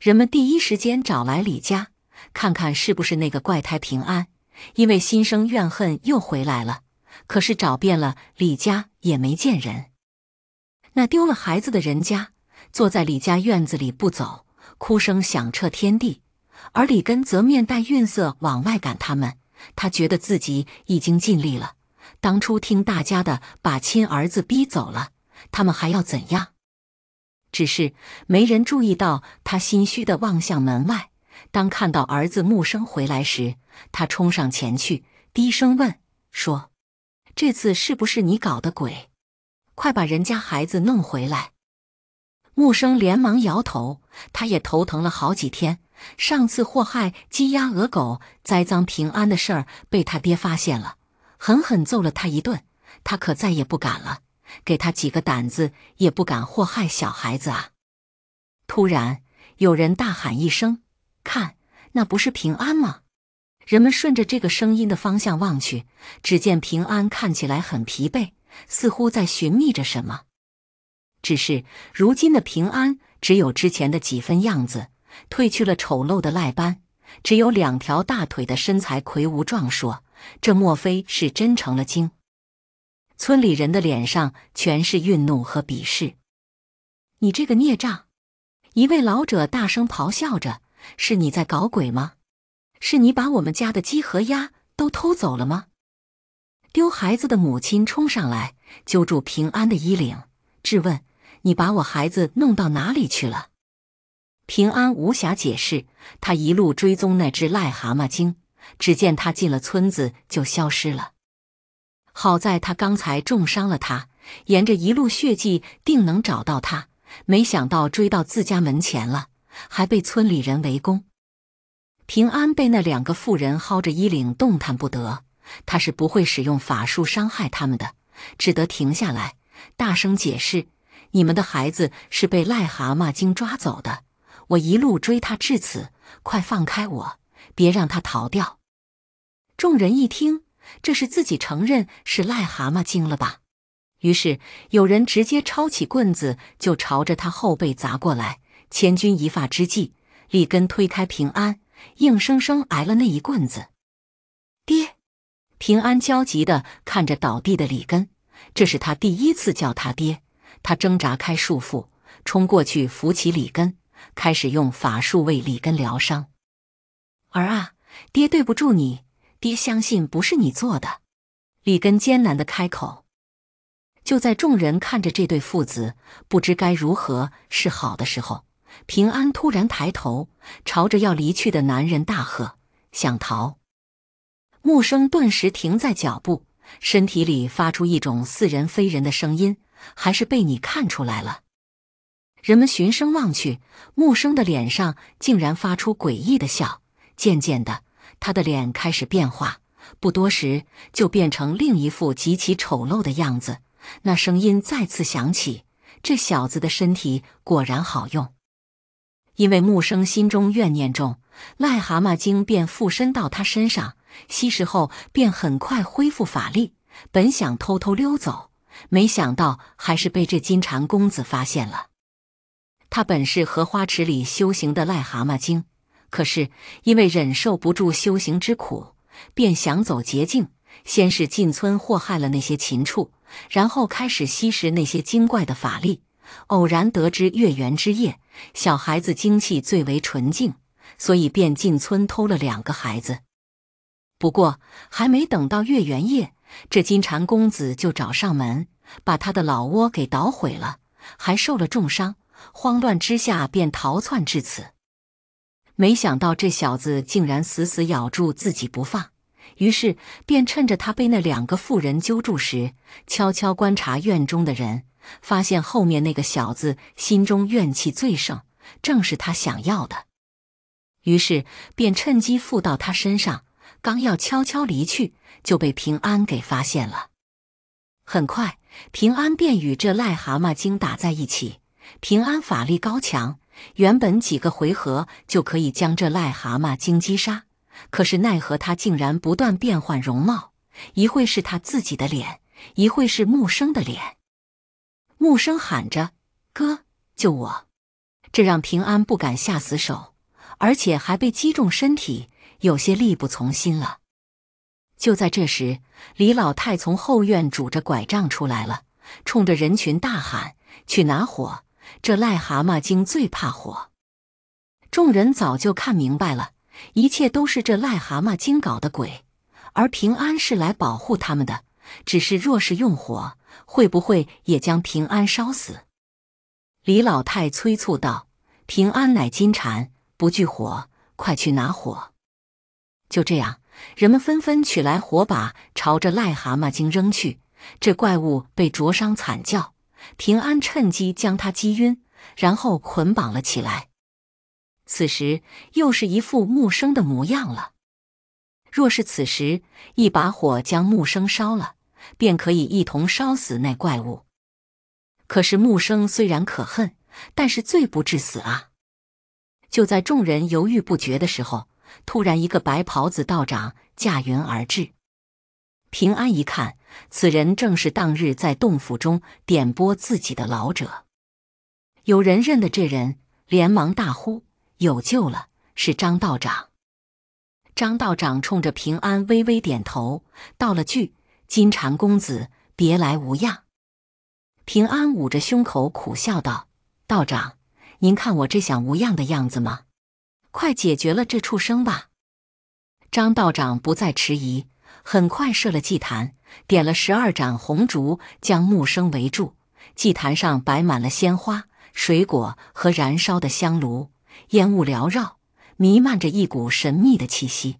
人们第一时间找来李家，看看是不是那个怪胎平安，因为心生怨恨又回来了。可是找遍了李家也没见人。那丢了孩子的人家坐在李家院子里不走，哭声响彻天地。而里根则面带愠色往外赶他们，他觉得自己已经尽力了。当初听大家的，把亲儿子逼走了，他们还要怎样？只是没人注意到他心虚的望向门外。当看到儿子木生回来时，他冲上前去，低声问说：“这次是不是你搞的鬼？快把人家孩子弄回来！”木生连忙摇头，他也头疼了好几天。上次祸害鸡鸭鹅狗、栽赃平安的事儿被他爹发现了，狠狠揍了他一顿。他可再也不敢了，给他几个胆子也不敢祸害小孩子啊！突然，有人大喊一声：“看，那不是平安吗？”人们顺着这个声音的方向望去，只见平安看起来很疲惫，似乎在寻觅着什么。只是如今的平安，只有之前的几分样子。褪去了丑陋的赖斑，只有两条大腿的身材魁梧壮硕，这莫非是真成了精？村里人的脸上全是愠怒和鄙视。你这个孽障！一位老者大声咆哮着：“是你在搞鬼吗？是你把我们家的鸡和鸭都偷走了吗？”丢孩子的母亲冲上来，揪住平安的衣领，质问：“你把我孩子弄到哪里去了？”平安无暇解释，他一路追踪那只癞蛤蟆精，只见他进了村子就消失了。好在他刚才重伤了他，沿着一路血迹定能找到他。没想到追到自家门前了，还被村里人围攻。平安被那两个妇人薅着衣领动弹不得，他是不会使用法术伤害他们的，只得停下来大声解释：“你们的孩子是被癞蛤蟆精抓走的。”我一路追他至此，快放开我，别让他逃掉！众人一听，这是自己承认是癞蛤蟆精了吧？于是有人直接抄起棍子就朝着他后背砸过来。千钧一发之际，李根推开平安，硬生生挨了那一棍子。爹！平安焦急地看着倒地的李根，这是他第一次叫他爹。他挣扎开束缚，冲过去扶起李根。开始用法术为里根疗伤。儿啊，爹对不住你，爹相信不是你做的。里根艰难的开口。就在众人看着这对父子不知该如何是好的时候，平安突然抬头，朝着要离去的男人大喝：“想逃！”木生顿时停在脚步，身体里发出一种似人非人的声音，还是被你看出来了。人们循声望去，木生的脸上竟然发出诡异的笑。渐渐的，他的脸开始变化，不多时就变成另一副极其丑陋的样子。那声音再次响起：“这小子的身体果然好用。”因为木生心中怨念重，癞蛤蟆精便附身到他身上，吸食后便很快恢复法力。本想偷偷溜走，没想到还是被这金蝉公子发现了。他本是荷花池里修行的癞蛤蟆精，可是因为忍受不住修行之苦，便想走捷径。先是进村祸害了那些禽畜，然后开始吸食那些精怪的法力。偶然得知月圆之夜小孩子精气最为纯净，所以便进村偷了两个孩子。不过还没等到月圆夜，这金蝉公子就找上门，把他的老窝给捣毁了，还受了重伤。慌乱之下便逃窜至此，没想到这小子竟然死死咬住自己不放，于是便趁着他被那两个妇人揪住时，悄悄观察院中的人，发现后面那个小子心中怨气最盛，正是他想要的，于是便趁机附到他身上，刚要悄悄离去，就被平安给发现了。很快，平安便与这癞蛤蟆精打在一起。平安法力高强，原本几个回合就可以将这癞蛤蟆精击杀，可是奈何他竟然不断变换容貌，一会是他自己的脸，一会是木生的脸。木生喊着：“哥，救我！”这让平安不敢下死手，而且还被击中身体，有些力不从心了。就在这时，李老太从后院拄着拐杖出来了，冲着人群大喊：“去拿火！”这癞蛤蟆精最怕火，众人早就看明白了，一切都是这癞蛤蟆精搞的鬼，而平安是来保护他们的。只是若是用火，会不会也将平安烧死？李老太催促道：“平安乃金蝉，不惧火，快去拿火！”就这样，人们纷纷取来火把，朝着癞蛤蟆精扔去。这怪物被灼伤，惨叫。平安趁机将他击晕，然后捆绑了起来。此时又是一副木生的模样了。若是此时一把火将木生烧了，便可以一同烧死那怪物。可是木生虽然可恨，但是罪不至死啊！就在众人犹豫不决的时候，突然一个白袍子道长驾云而至。平安一看。此人正是当日在洞府中点拨自己的老者。有人认得这人，连忙大呼：“有救了，是张道长！”张道长冲着平安微微点头，道了句：“金蝉公子，别来无恙。”平安捂着胸口苦笑道：“道长，您看我这想无恙的样子吗？快解决了这畜生吧！”张道长不再迟疑，很快设了祭坛。点了十二盏红烛，将木生围住。祭坛上摆满了鲜花、水果和燃烧的香炉，烟雾缭绕，弥漫着一股神秘的气息。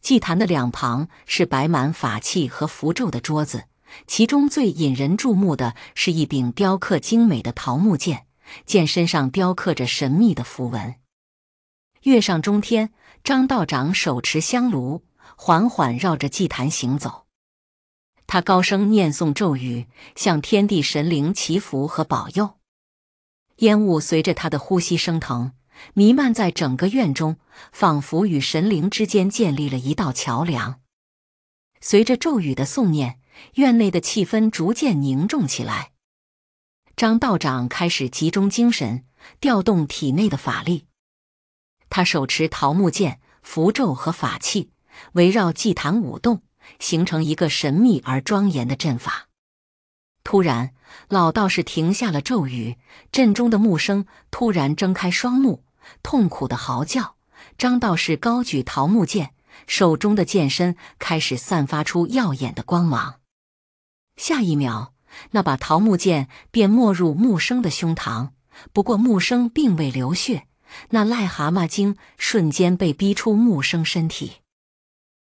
祭坛的两旁是摆满法器和符咒的桌子，其中最引人注目的是一柄雕刻精美的桃木剑，剑身上雕刻着神秘的符文。月上中天，张道长手持香炉，缓缓绕着祭坛行走。他高声念诵咒语，向天地神灵祈福和保佑。烟雾随着他的呼吸升腾，弥漫在整个院中，仿佛与神灵之间建立了一道桥梁。随着咒语的诵念，院内的气氛逐渐凝重起来。张道长开始集中精神，调动体内的法力。他手持桃木剑、符咒和法器，围绕祭坛舞动。形成一个神秘而庄严的阵法。突然，老道士停下了咒语，阵中的木生突然睁开双目，痛苦的嚎叫。张道士高举桃木剑，手中的剑身开始散发出耀眼的光芒。下一秒，那把桃木剑便没入木生的胸膛。不过，木生并未流血，那癞蛤蟆精瞬间被逼出木生身体。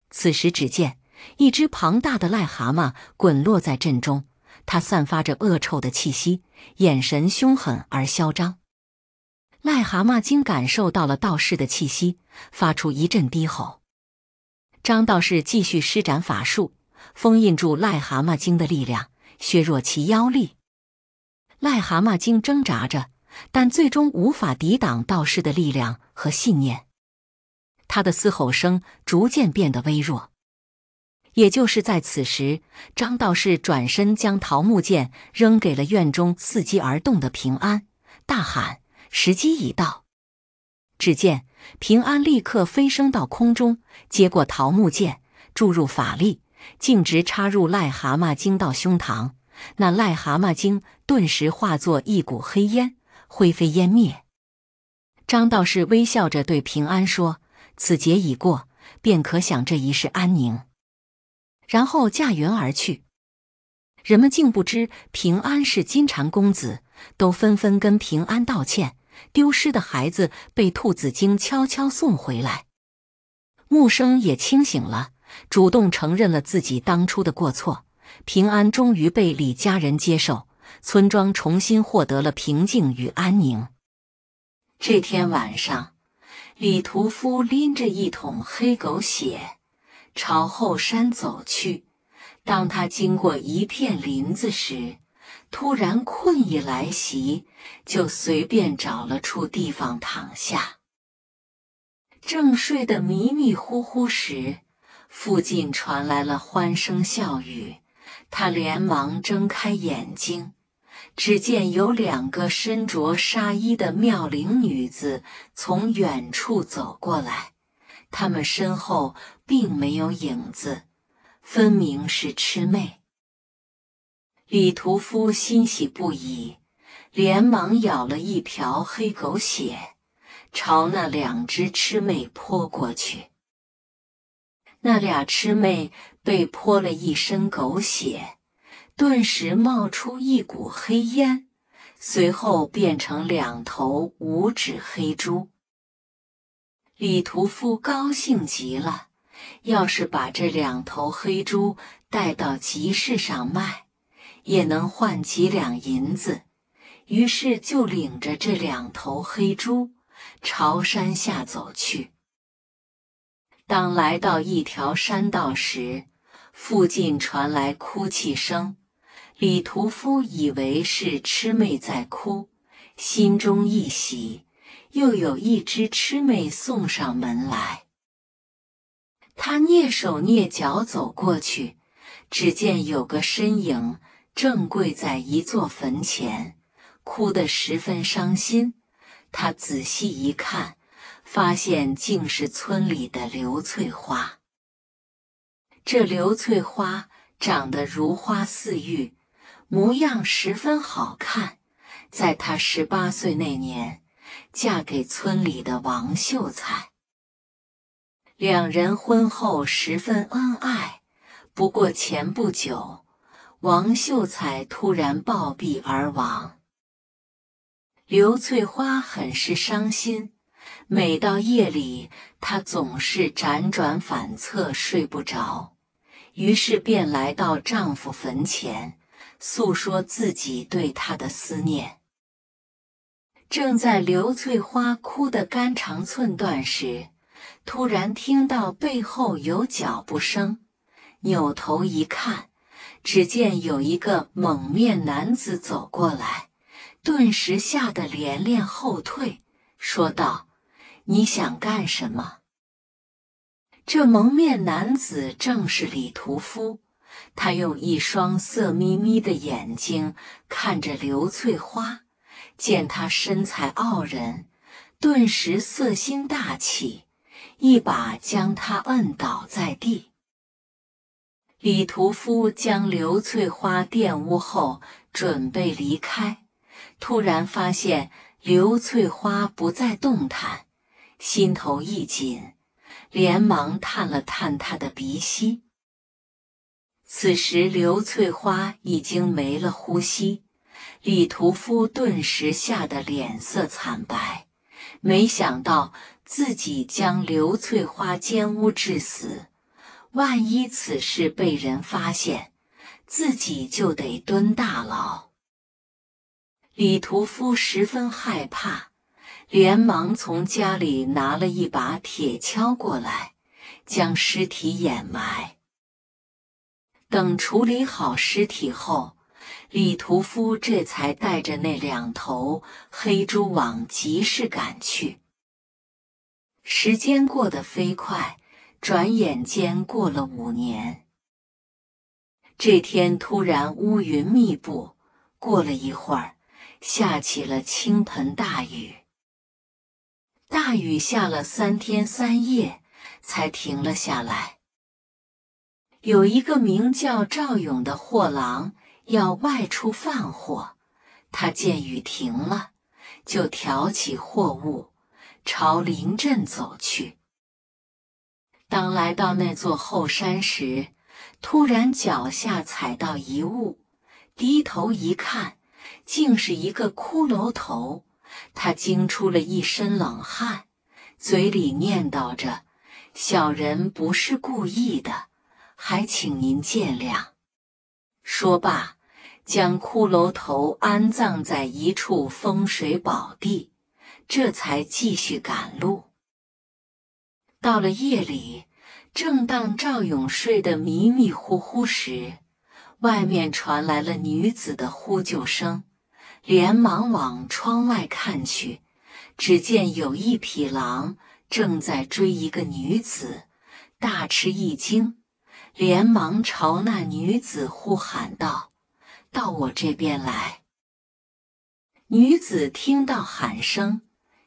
此时，只见。一只庞大的癞蛤蟆滚落在阵中，它散发着恶臭的气息，眼神凶狠而嚣张。癞蛤蟆精感受到了道士的气息，发出一阵低吼。张道士继续施展法术，封印住癞蛤蟆精的力量，削弱其妖力。癞蛤蟆精挣扎着，但最终无法抵挡道士的力量和信念。他的嘶吼声逐渐变得微弱。也就是在此时，张道士转身将桃木剑扔给了院中伺机而动的平安，大喊：“时机已到！”只见平安立刻飞升到空中，接过桃木剑，注入法力，径直插入癞蛤蟆精到胸膛。那癞蛤蟆精顿时化作一股黑烟，灰飞烟灭。张道士微笑着对平安说：“此劫已过，便可享这一世安宁。”然后驾云而去，人们竟不知平安是金蝉公子，都纷纷跟平安道歉。丢失的孩子被兔子精悄悄送回来，木生也清醒了，主动承认了自己当初的过错。平安终于被李家人接受，村庄重新获得了平静与安宁。这天晚上，李屠夫拎着一桶黑狗血。朝后山走去。当他经过一片林子时，突然困意来袭，就随便找了处地方躺下。正睡得迷迷糊糊时，附近传来了欢声笑语。他连忙睁开眼睛，只见有两个身着纱衣的妙龄女子从远处走过来，她们身后。并没有影子，分明是魑魅。李屠夫欣喜不已，连忙舀了一瓢黑狗血，朝那两只魑魅泼过去。那俩魑魅被泼了一身狗血，顿时冒出一股黑烟，随后变成两头五指黑猪。李屠夫高兴极了。要是把这两头黑猪带到集市上卖，也能换几两银子。于是就领着这两头黑猪朝山下走去。当来到一条山道时，附近传来哭泣声。李屠夫以为是痴妹在哭，心中一喜，又有一只痴妹送上门来。他蹑手蹑脚走过去，只见有个身影正跪在一座坟前，哭得十分伤心。他仔细一看，发现竟是村里的刘翠花。这刘翠花长得如花似玉，模样十分好看。在她十八岁那年，嫁给村里的王秀才。两人婚后十分恩爱，不过前不久，王秀才突然暴毙而亡。刘翠花很是伤心，每到夜里，她总是辗转反侧，睡不着，于是便来到丈夫坟前，诉说自己对他的思念。正在刘翠花哭得肝肠寸断时，突然听到背后有脚步声，扭头一看，只见有一个蒙面男子走过来，顿时吓得连连后退，说道：“你想干什么？”这蒙面男子正是李屠夫，他用一双色眯眯的眼睛看着刘翠花，见她身材傲人，顿时色心大起。一把将他摁倒在地。李屠夫将刘翠花玷污后，准备离开，突然发现刘翠花不再动弹，心头一紧，连忙探了探她的鼻息。此时，刘翠花已经没了呼吸，李屠夫顿时吓得脸色惨白，没想到。自己将刘翠花奸污致死，万一此事被人发现，自己就得蹲大牢。李屠夫十分害怕，连忙从家里拿了一把铁锹过来，将尸体掩埋。等处理好尸体后，李屠夫这才带着那两头黑猪往集市赶去。时间过得飞快，转眼间过了五年。这天突然乌云密布，过了一会儿，下起了倾盆大雨。大雨下了三天三夜才停了下来。有一个名叫赵勇的货郎要外出放货，他见雨停了，就挑起货物。朝灵镇走去。当来到那座后山时，突然脚下踩到一物，低头一看，竟是一个骷髅头。他惊出了一身冷汗，嘴里念叨着：“小人不是故意的，还请您见谅。”说罢，将骷髅头安葬在一处风水宝地。这才继续赶路。到了夜里，正当赵勇睡得迷迷糊糊时，外面传来了女子的呼救声。连忙往窗外看去，只见有一匹狼正在追一个女子，大吃一惊，连忙朝那女子呼喊道：“到我这边来！”女子听到喊声。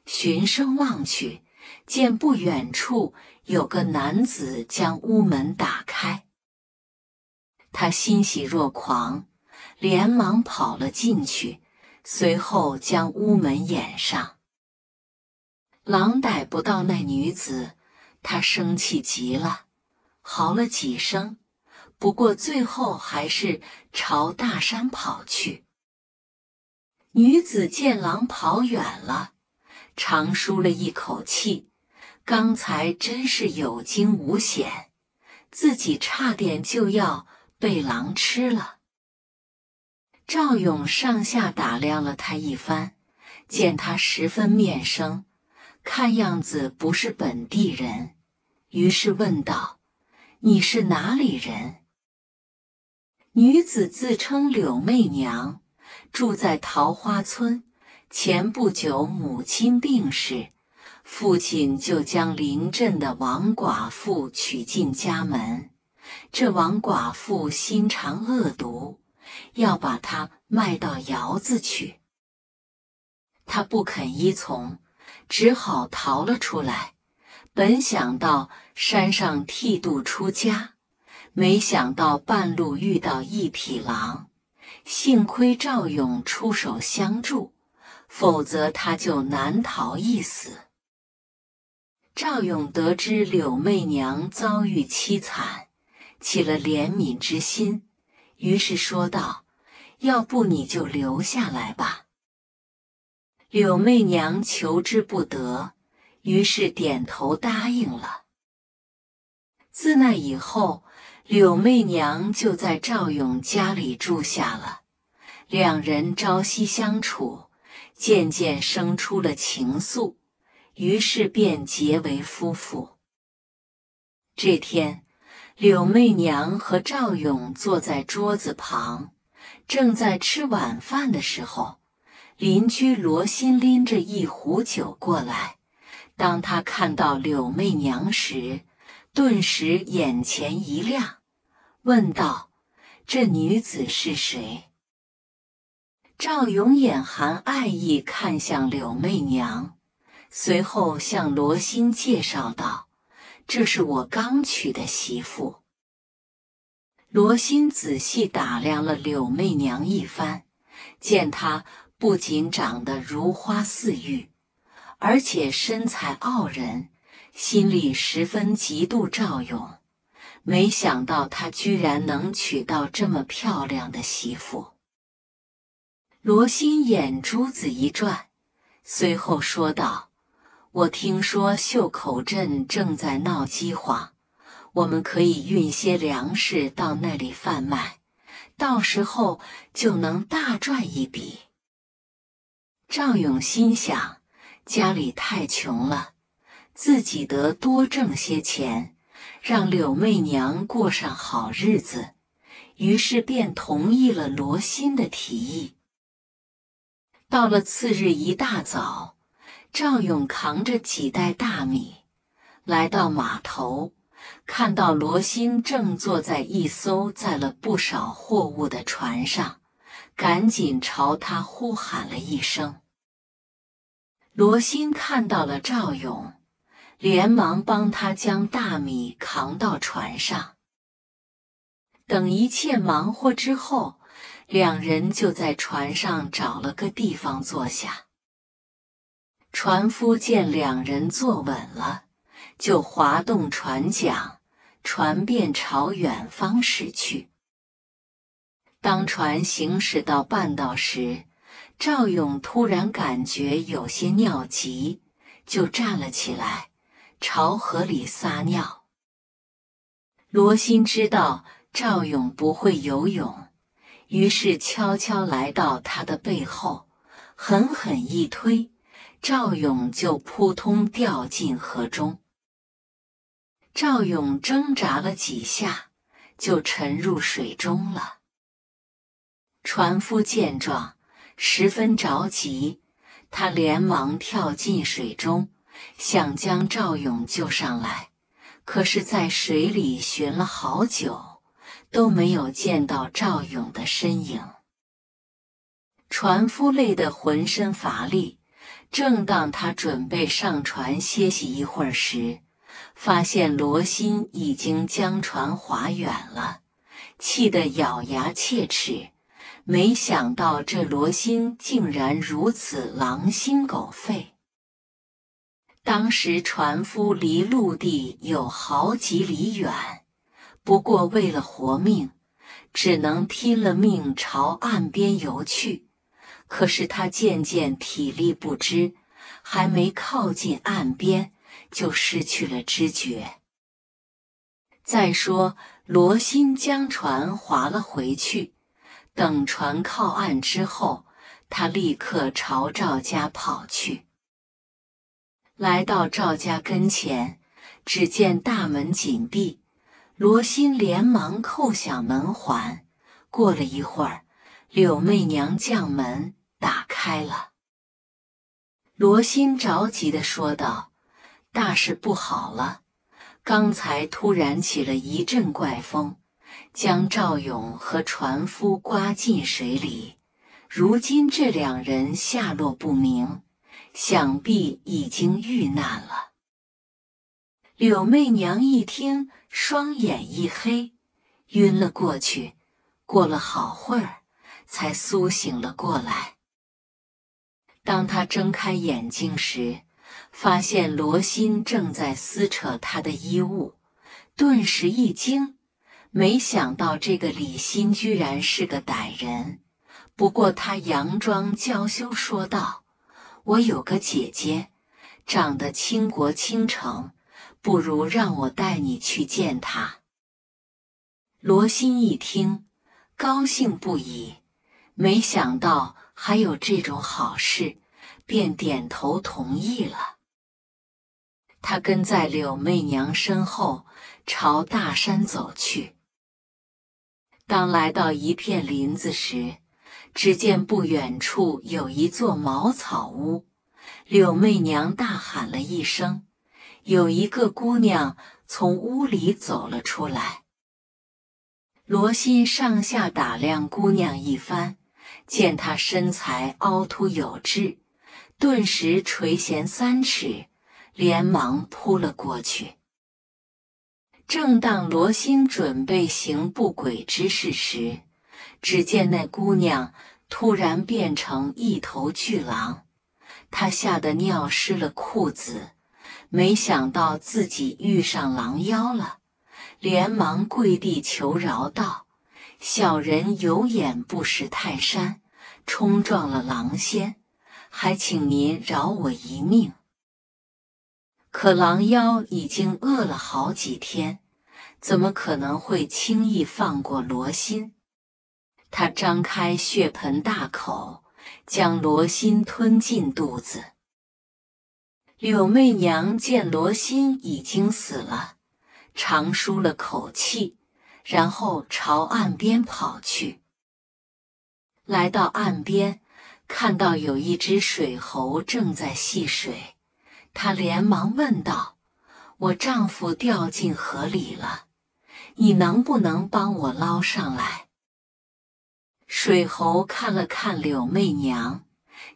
循声望去，见不远处有个男子将屋门打开，他欣喜若狂，连忙跑了进去，随后将屋门掩上。狼逮不到那女子，他生气极了，嚎了几声，不过最后还是朝大山跑去。女子见狼跑远了。长舒了一口气，刚才真是有惊无险，自己差点就要被狼吃了。赵勇上下打量了他一番，见他十分面生，看样子不是本地人，于是问道：“你是哪里人？”女子自称柳媚娘，住在桃花村。前不久，母亲病逝，父亲就将邻镇的王寡妇娶进家门。这王寡妇心肠恶毒，要把她卖到窑子去。她不肯依从，只好逃了出来。本想到山上剃度出家，没想到半路遇到一匹狼，幸亏赵勇出手相助。否则，他就难逃一死。赵勇得知柳媚娘遭遇凄惨，起了怜悯之心，于是说道：“要不你就留下来吧。”柳媚娘求之不得，于是点头答应了。自那以后，柳媚娘就在赵勇家里住下了，两人朝夕相处。渐渐生出了情愫，于是便结为夫妇。这天，柳媚娘和赵勇坐在桌子旁，正在吃晚饭的时候，邻居罗新拎着一壶酒过来。当他看到柳媚娘时，顿时眼前一亮，问道：“这女子是谁？”赵勇眼含爱意看向柳媚娘，随后向罗欣介绍道：“这是我刚娶的媳妇。”罗欣仔细打量了柳媚娘一番，见她不仅长得如花似玉，而且身材傲人，心里十分嫉妒赵勇。没想到他居然能娶到这么漂亮的媳妇。罗心眼珠子一转，随后说道：“我听说袖口镇正在闹饥荒，我们可以运些粮食到那里贩卖，到时候就能大赚一笔。”赵勇心想：“家里太穷了，自己得多挣些钱，让柳媚娘过上好日子。”于是便同意了罗心的提议。到了次日一大早，赵勇扛着几袋大米来到码头，看到罗兴正坐在一艘载了不少货物的船上，赶紧朝他呼喊了一声。罗兴看到了赵勇，连忙帮他将大米扛到船上。等一切忙活之后。两人就在船上找了个地方坐下。船夫见两人坐稳了，就划动船桨，船便朝远方驶去。当船行驶到半道时，赵勇突然感觉有些尿急，就站了起来，朝河里撒尿。罗新知道赵勇不会游泳。于是悄悄来到他的背后，狠狠一推，赵勇就扑通掉进河中。赵勇挣扎了几下，就沉入水中了。船夫见状十分着急，他连忙跳进水中，想将赵勇救上来，可是，在水里寻了好久。都没有见到赵勇的身影。船夫累得浑身乏力，正当他准备上船歇息一会儿时，发现罗欣已经将船划远了，气得咬牙切齿。没想到这罗欣竟然如此狼心狗肺。当时船夫离陆地有好几里远。不过，为了活命，只能拼了命朝岸边游去。可是他渐渐体力不支，还没靠近岸边，就失去了知觉。再说，罗新将船划了回去。等船靠岸之后，他立刻朝赵家跑去。来到赵家跟前，只见大门紧闭。罗欣连忙扣响门环，过了一会儿，柳媚娘将门打开了。罗欣着急地说道：“大事不好了！刚才突然起了一阵怪风，将赵勇和船夫刮进水里，如今这两人下落不明，想必已经遇难了。”柳媚娘一听。双眼一黑，晕了过去。过了好会儿，才苏醒了过来。当他睁开眼睛时，发现罗欣正在撕扯他的衣物，顿时一惊。没想到这个李欣居然是个歹人。不过他佯装娇羞说道：“我有个姐姐，长得倾国倾城。”不如让我带你去见他。罗欣一听，高兴不已，没想到还有这种好事，便点头同意了。他跟在柳媚娘身后，朝大山走去。当来到一片林子时，只见不远处有一座茅草屋。柳媚娘大喊了一声。有一个姑娘从屋里走了出来，罗欣上下打量姑娘一番，见她身材凹凸有致，顿时垂涎三尺，连忙扑了过去。正当罗欣准备行不轨之事时，只见那姑娘突然变成一头巨狼，她吓得尿湿了裤子。没想到自己遇上狼妖了，连忙跪地求饶道：“小人有眼不识泰山，冲撞了狼仙，还请您饶我一命。”可狼妖已经饿了好几天，怎么可能会轻易放过罗心？他张开血盆大口，将罗心吞进肚子。柳媚娘见罗欣已经死了，长舒了口气，然后朝岸边跑去。来到岸边，看到有一只水猴正在戏水，她连忙问道：“我丈夫掉进河里了，你能不能帮我捞上来？”水猴看了看柳媚娘，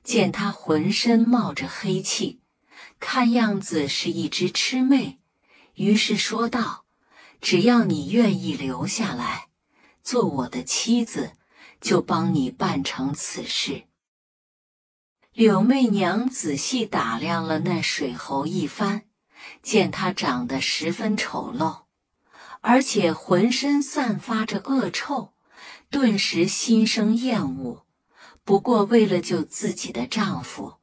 见她浑身冒着黑气。看样子是一只魑魅，于是说道：“只要你愿意留下来做我的妻子，就帮你办成此事。”柳媚娘仔细打量了那水猴一番，见他长得十分丑陋，而且浑身散发着恶臭，顿时心生厌恶。不过为了救自己的丈夫。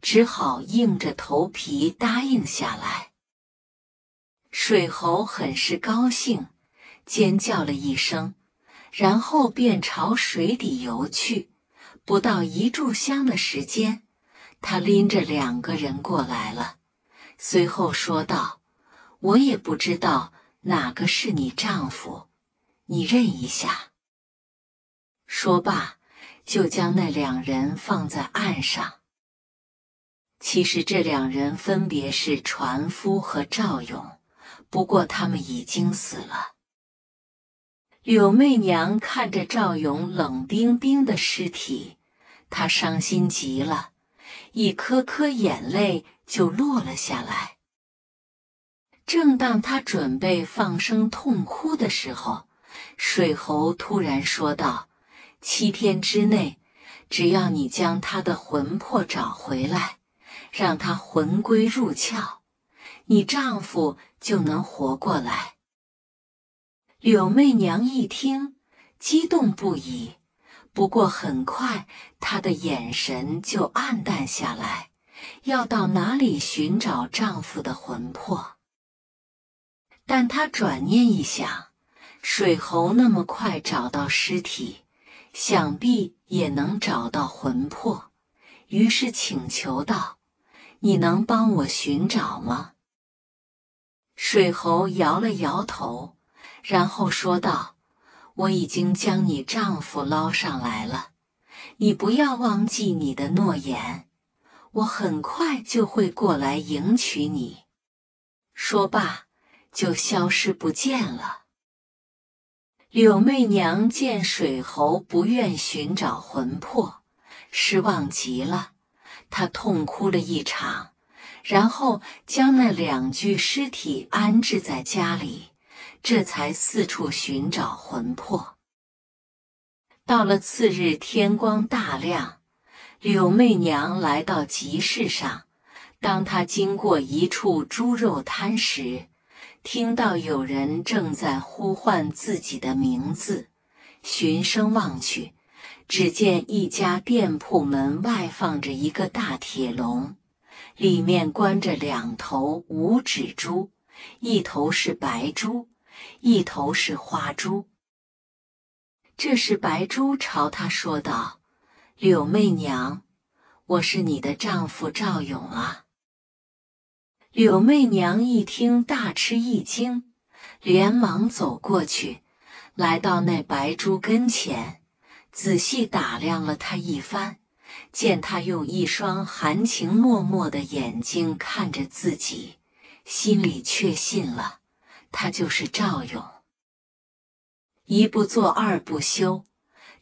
只好硬着头皮答应下来。水猴很是高兴，尖叫了一声，然后便朝水底游去。不到一炷香的时间，他拎着两个人过来了，随后说道：“我也不知道哪个是你丈夫，你认一下。”说罢，就将那两人放在岸上。其实这两人分别是船夫和赵勇，不过他们已经死了。柳媚娘看着赵勇冷冰冰的尸体，她伤心极了，一颗颗眼泪就落了下来。正当她准备放声痛哭的时候，水猴突然说道：“七天之内，只要你将他的魂魄找回来。”让他魂归入窍，你丈夫就能活过来。柳媚娘一听，激动不已。不过很快，她的眼神就暗淡下来。要到哪里寻找丈夫的魂魄？但她转念一想，水猴那么快找到尸体，想必也能找到魂魄。于是请求道。你能帮我寻找吗？水猴摇了摇头，然后说道：“我已经将你丈夫捞上来了，你不要忘记你的诺言，我很快就会过来迎娶你。”说罢，就消失不见了。柳媚娘见水猴不愿寻找魂魄，失望极了。他痛哭了一场，然后将那两具尸体安置在家里，这才四处寻找魂魄。到了次日天光大亮，柳媚娘来到集市上。当她经过一处猪肉摊时，听到有人正在呼唤自己的名字，循声望去。只见一家店铺门外放着一个大铁笼，里面关着两头五指猪，一头是白猪，一头是花猪。这时，白猪朝他说道：“柳媚娘，我是你的丈夫赵勇啊！”柳媚娘一听，大吃一惊，连忙走过去，来到那白猪跟前。仔细打量了他一番，见他用一双含情脉脉的眼睛看着自己，心里确信了，他就是赵勇。一不做二不休，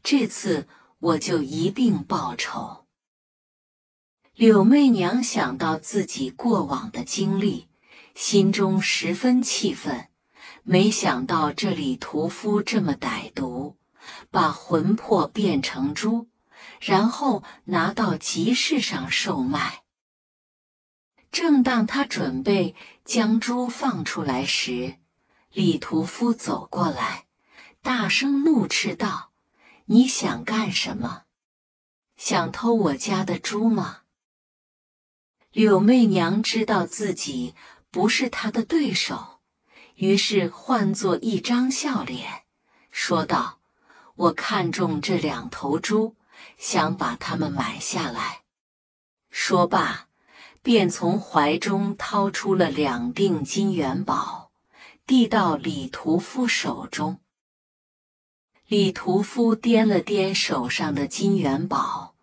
这次我就一并报仇。柳媚娘想到自己过往的经历，心中十分气愤，没想到这李屠夫这么歹毒。把魂魄变成猪，然后拿到集市上售卖。正当他准备将猪放出来时，李屠夫走过来，大声怒斥道：“你想干什么？想偷我家的猪吗？”柳媚娘知道自己不是他的对手，于是换作一张笑脸，说道。我看中这两头猪，想把它们买下来。说罢，便从怀中掏出了两锭金元宝，递到李屠夫手中。李屠夫掂了掂手上的金元宝，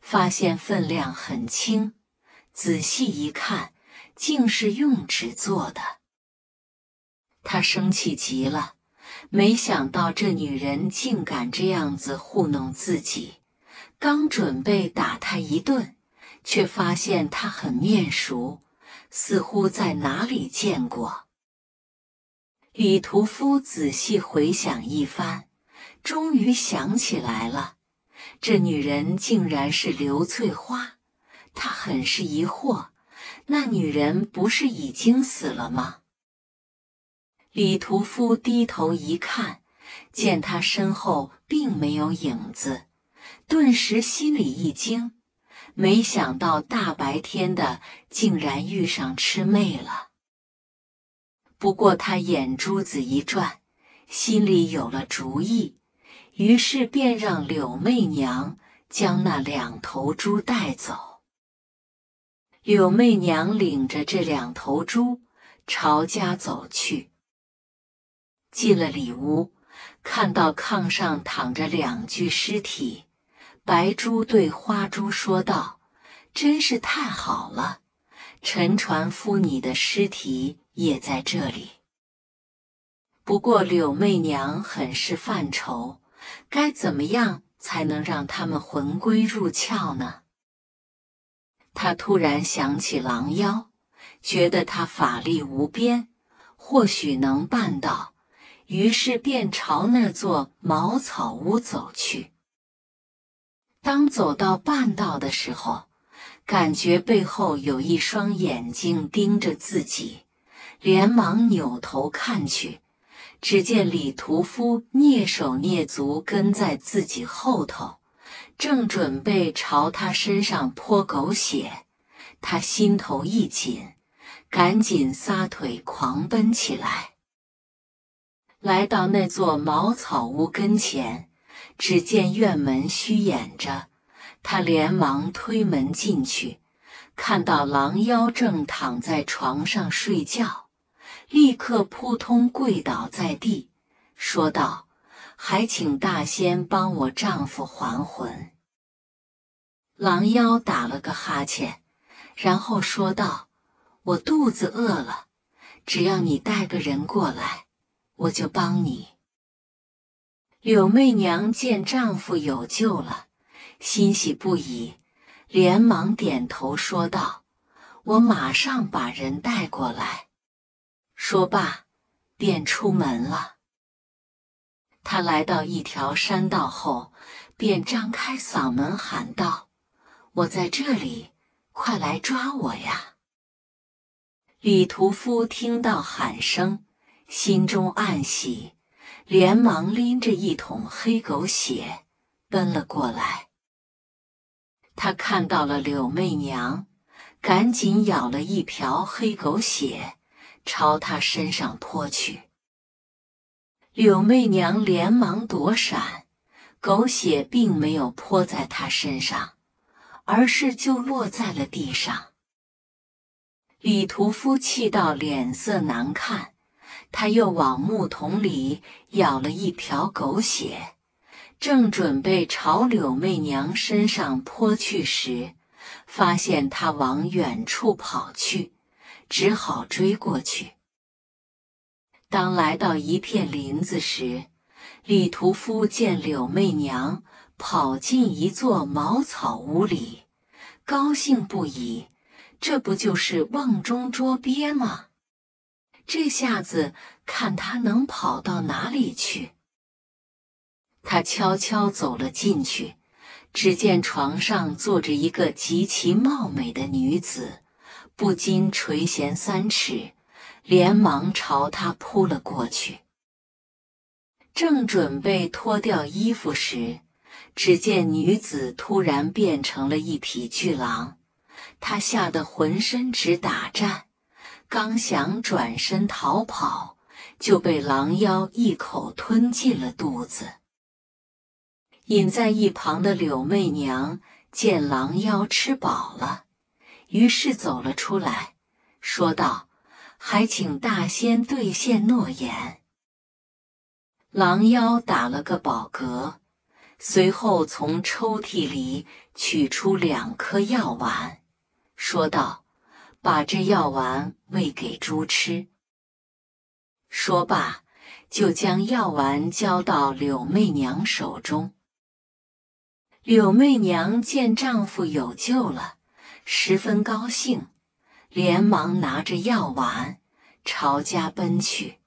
发现分量很轻，仔细一看，竟是用纸做的。他生气极了。没想到这女人竟敢这样子糊弄自己，刚准备打她一顿，却发现她很面熟，似乎在哪里见过。李屠夫仔细回想一番，终于想起来了，这女人竟然是刘翠花。他很是疑惑，那女人不是已经死了吗？李屠夫低头一看，见他身后并没有影子，顿时心里一惊，没想到大白天的竟然遇上魑妹了。不过他眼珠子一转，心里有了主意，于是便让柳媚娘将那两头猪带走。柳媚娘领着这两头猪朝家走去。进了里屋，看到炕上躺着两具尸体，白珠对花珠说道：“真是太好了，陈船夫，你的尸体也在这里。”不过柳媚娘很是犯愁，该怎么样才能让他们魂归入窍呢？她突然想起狼妖，觉得他法力无边，或许能办到。于是便朝那座茅草屋走去。当走到半道的时候，感觉背后有一双眼睛盯着自己，连忙扭头看去，只见李屠夫蹑手蹑足跟在自己后头，正准备朝他身上泼狗血。他心头一紧，赶紧撒腿狂奔起来。来到那座茅草屋跟前，只见院门虚掩着，他连忙推门进去，看到狼妖正躺在床上睡觉，立刻扑通跪倒在地，说道：“还请大仙帮我丈夫还魂。”狼妖打了个哈欠，然后说道：“我肚子饿了，只要你带个人过来。”我就帮你。柳媚娘见丈夫有救了，欣喜不已，连忙点头说道：“我马上把人带过来。”说罢，便出门了。她来到一条山道后，便张开嗓门喊道：“我在这里，快来抓我呀！”李屠夫听到喊声。心中暗喜，连忙拎着一桶黑狗血奔了过来。他看到了柳媚娘，赶紧舀了一瓢黑狗血朝她身上泼去。柳媚娘连忙躲闪，狗血并没有泼在她身上，而是就落在了地上。李屠夫气到脸色难看。他又往木桶里舀了一条狗血，正准备朝柳媚娘身上泼去时，发现她往远处跑去，只好追过去。当来到一片林子时，李屠夫见柳媚娘跑进一座茅草屋里，高兴不已。这不就是瓮中捉鳖吗？这下子看他能跑到哪里去？他悄悄走了进去，只见床上坐着一个极其貌美的女子，不禁垂涎三尺，连忙朝她扑了过去。正准备脱掉衣服时，只见女子突然变成了一匹巨狼，他吓得浑身直打颤。刚想转身逃跑，就被狼妖一口吞进了肚子。隐在一旁的柳媚娘见狼妖吃饱了，于是走了出来，说道：“还请大仙兑现诺言。”狼妖打了个饱嗝，随后从抽屉里取出两颗药丸，说道。把这药丸喂给猪吃。说罢，就将药丸交到柳媚娘手中。柳媚娘见丈夫有救了，十分高兴，连忙拿着药丸朝家奔去。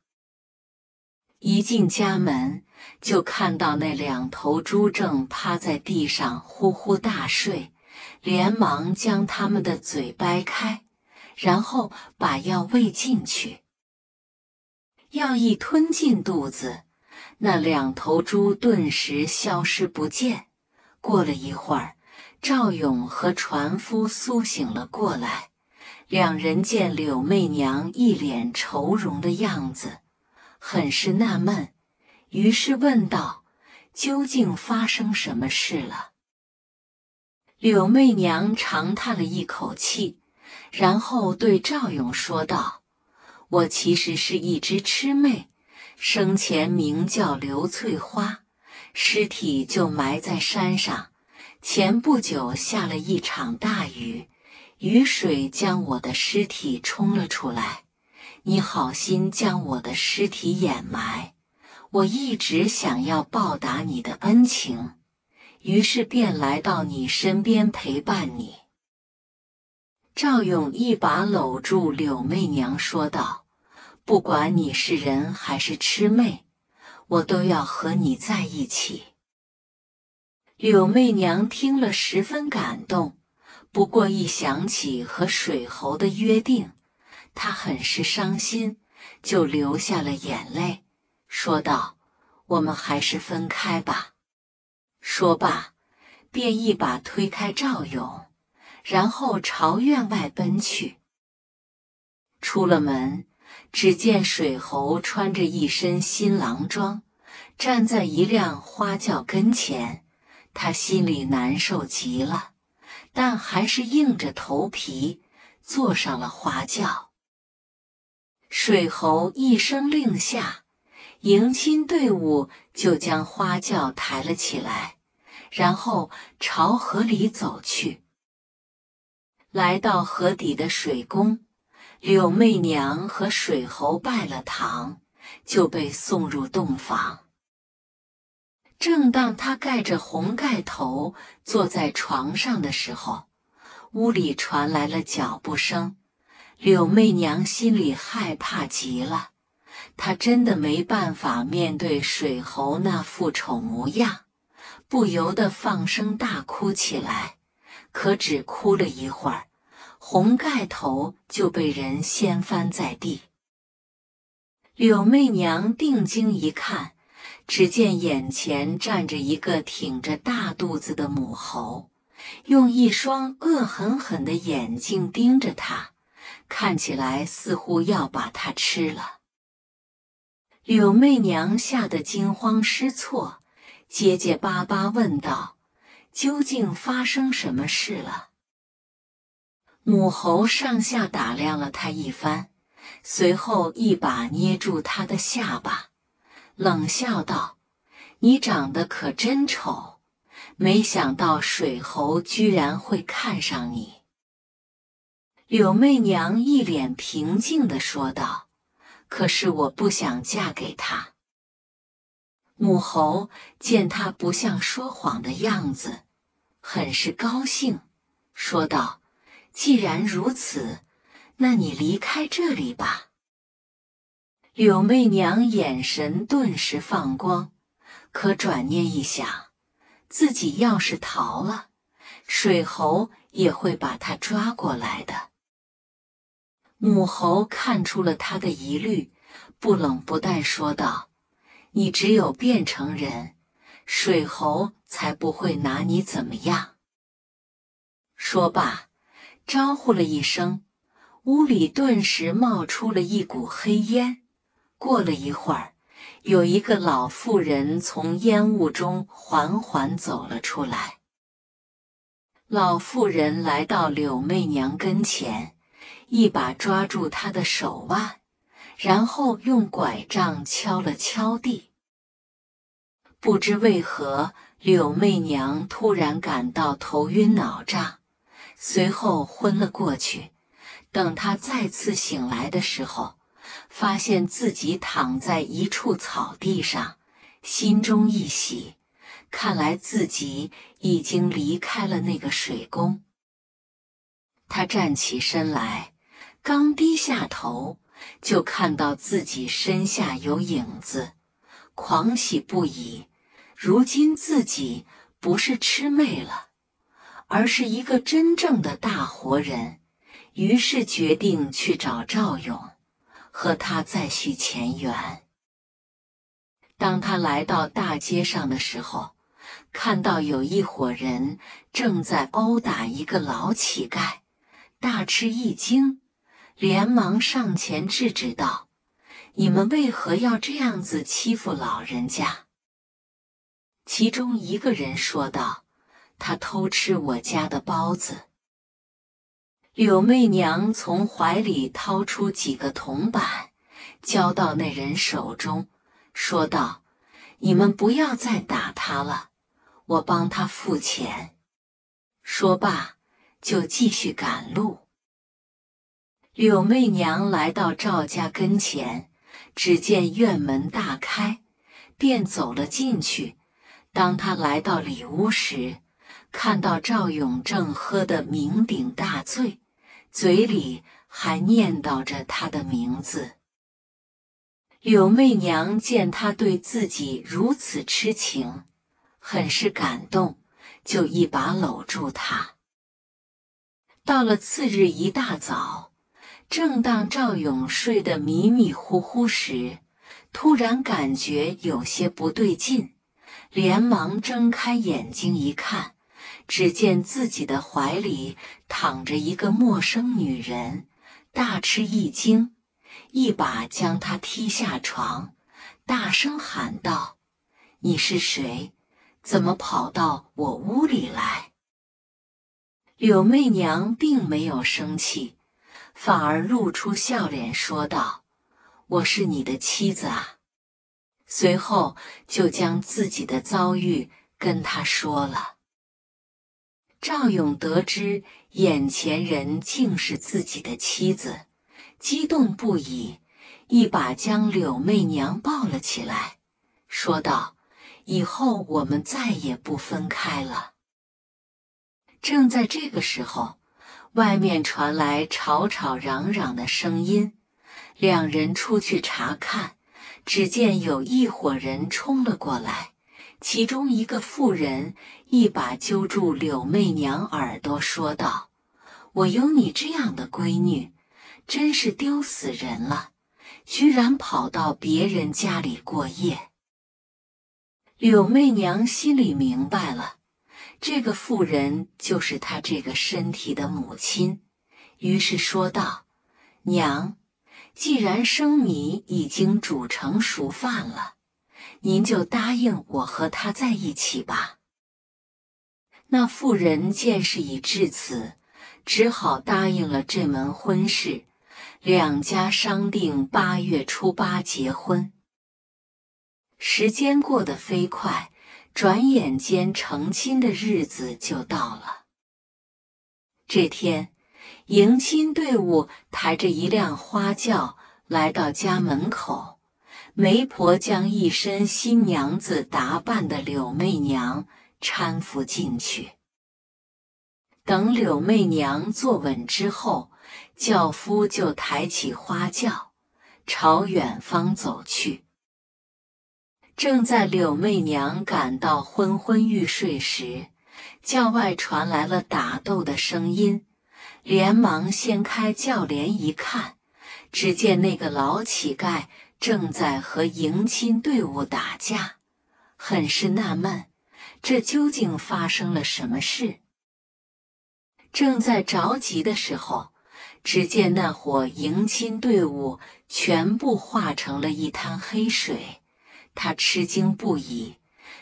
一进家门，就看到那两头猪正趴在地上呼呼大睡，连忙将他们的嘴掰开。然后把药喂进去，药一吞进肚子，那两头猪顿时消失不见。过了一会儿，赵勇和船夫苏醒了过来，两人见柳媚娘一脸愁容的样子，很是纳闷，于是问道：“究竟发生什么事了？”柳媚娘长叹了一口气。然后对赵勇说道：“我其实是一只魑魅，生前名叫刘翠花，尸体就埋在山上。前不久下了一场大雨，雨水将我的尸体冲了出来。你好心将我的尸体掩埋，我一直想要报答你的恩情，于是便来到你身边陪伴你。”赵勇一把搂住柳媚娘，说道：“不管你是人还是魑魅，我都要和你在一起。”柳媚娘听了十分感动，不过一想起和水猴的约定，她很是伤心，就流下了眼泪，说道：“我们还是分开吧。”说罢，便一把推开赵勇。然后朝院外奔去。出了门，只见水猴穿着一身新郎装，站在一辆花轿跟前。他心里难受极了，但还是硬着头皮坐上了花轿。水猴一声令下，迎亲队伍就将花轿抬了起来，然后朝河里走去。来到河底的水宫，柳媚娘和水猴拜了堂，就被送入洞房。正当她盖着红盖头坐在床上的时候，屋里传来了脚步声。柳媚娘心里害怕极了，她真的没办法面对水猴那副丑模样，不由得放声大哭起来。可只哭了一会儿。红盖头就被人掀翻在地。柳媚娘定睛一看，只见眼前站着一个挺着大肚子的母猴，用一双恶狠狠的眼睛盯着她，看起来似乎要把她吃了。柳媚娘吓得惊慌失措，结结巴巴问道：“究竟发生什么事了？”母猴上下打量了他一番，随后一把捏住他的下巴，冷笑道：“你长得可真丑，没想到水猴居然会看上你。”柳媚娘一脸平静地说道：“可是我不想嫁给他。”母猴见她不像说谎的样子，很是高兴，说道。既然如此，那你离开这里吧。柳媚娘眼神顿时放光，可转念一想，自己要是逃了，水猴也会把她抓过来的。母猴看出了他的疑虑，不冷不淡说道：“你只有变成人，水猴才不会拿你怎么样。”说罢。招呼了一声，屋里顿时冒出了一股黑烟。过了一会儿，有一个老妇人从烟雾中缓缓走了出来。老妇人来到柳媚娘跟前，一把抓住她的手腕，然后用拐杖敲了敲地。不知为何，柳媚娘突然感到头晕脑胀。随后昏了过去。等他再次醒来的时候，发现自己躺在一处草地上，心中一喜，看来自己已经离开了那个水宫。他站起身来，刚低下头，就看到自己身下有影子，狂喜不已。如今自己不是痴妹了。而是一个真正的大活人，于是决定去找赵勇，和他再续前缘。当他来到大街上的时候，看到有一伙人正在殴打一个老乞丐，大吃一惊，连忙上前制止道：“你们为何要这样子欺负老人家？”其中一个人说道。他偷吃我家的包子。柳媚娘从怀里掏出几个铜板，交到那人手中，说道：“你们不要再打他了，我帮他付钱。”说罢，就继续赶路。柳媚娘来到赵家跟前，只见院门大开，便走了进去。当她来到里屋时，看到赵勇正喝得酩酊大醉，嘴里还念叨着他的名字。柳媚娘见他对自己如此痴情，很是感动，就一把搂住他。到了次日一大早，正当赵勇睡得迷迷糊糊时，突然感觉有些不对劲，连忙睁开眼睛一看。只见自己的怀里躺着一个陌生女人，大吃一惊，一把将她踢下床，大声喊道：“你是谁？怎么跑到我屋里来？”柳媚娘并没有生气，反而露出笑脸说道：“我是你的妻子啊。”随后就将自己的遭遇跟她说了。赵勇得知眼前人竟是自己的妻子，激动不已，一把将柳媚娘抱了起来，说道：“以后我们再也不分开了。”正在这个时候，外面传来吵吵嚷嚷的声音，两人出去查看，只见有一伙人冲了过来。其中一个妇人一把揪住柳媚娘耳朵，说道：“我有你这样的闺女，真是丢死人了！居然跑到别人家里过夜。”柳媚娘心里明白了，这个妇人就是她这个身体的母亲，于是说道：“娘，既然生米已经煮成熟饭了。”您就答应我和他在一起吧。那妇人见事已至此，只好答应了这门婚事。两家商定八月初八结婚。时间过得飞快，转眼间成亲的日子就到了。这天，迎亲队伍抬着一辆花轿来到家门口。媒婆将一身新娘子打扮的柳媚娘搀扶进去，等柳媚娘坐稳之后，轿夫就抬起花轿朝远方走去。正在柳媚娘感到昏昏欲睡时，轿外传来了打斗的声音，连忙掀开轿帘一看，只见那个老乞丐。正在和迎亲队伍打架，很是纳闷，这究竟发生了什么事？正在着急的时候，只见那伙迎亲队伍全部化成了一滩黑水，他吃惊不已，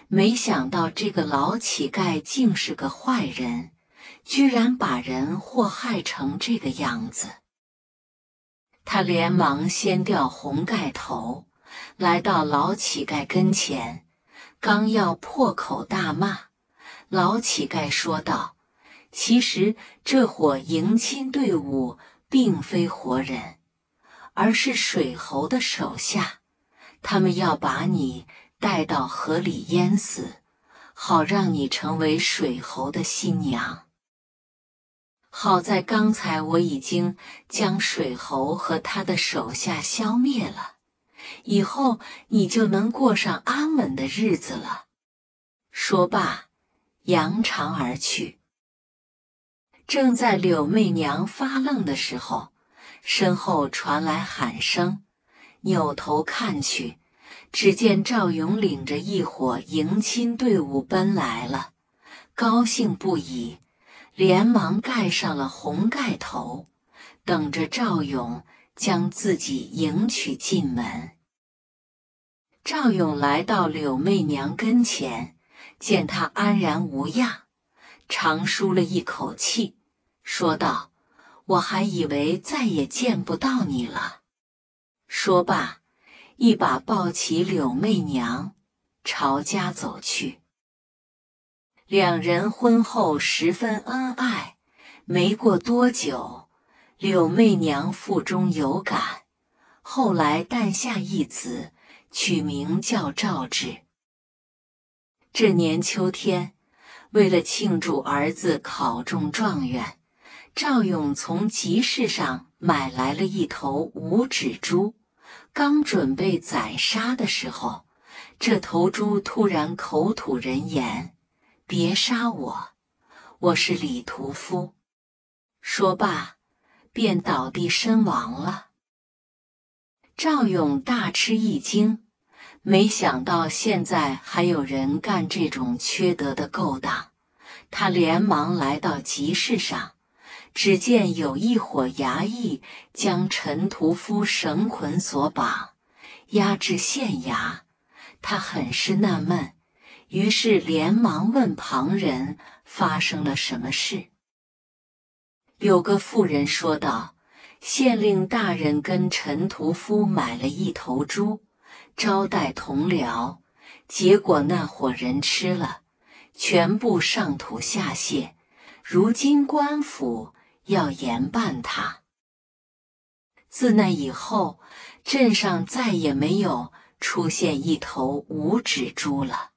没想到这个老乞丐竟是个坏人，居然把人祸害成这个样子。他连忙掀掉红盖头，来到老乞丐跟前，刚要破口大骂，老乞丐说道：“其实这伙迎亲队伍并非活人，而是水猴的手下。他们要把你带到河里淹死，好让你成为水猴的新娘。”好在刚才我已经将水猴和他的手下消灭了，以后你就能过上安稳的日子了。说罢，扬长而去。正在柳媚娘发愣的时候，身后传来喊声，扭头看去，只见赵勇领着一伙迎亲队伍奔来了，高兴不已。连忙盖上了红盖头，等着赵勇将自己迎娶进门。赵勇来到柳媚娘跟前，见她安然无恙，长舒了一口气，说道：“我还以为再也见不到你了。”说罢，一把抱起柳媚娘，朝家走去。两人婚后十分恩爱，没过多久，柳媚娘腹中有感，后来诞下一子，取名叫赵志。这年秋天，为了庆祝儿子考中状元，赵勇从集市上买来了一头五指猪。刚准备宰杀的时候，这头猪突然口吐人言。别杀我，我是李屠夫。说罢，便倒地身亡了。赵勇大吃一惊，没想到现在还有人干这种缺德的勾当。他连忙来到集市上，只见有一伙衙役将陈屠夫绳捆索绑，押至县衙。他很是纳闷。于是连忙问旁人发生了什么事。有个妇人说道：“县令大人跟陈屠夫买了一头猪，招待同僚，结果那伙人吃了，全部上吐下泻。如今官府要严办他。自那以后，镇上再也没有出现一头无指猪了。”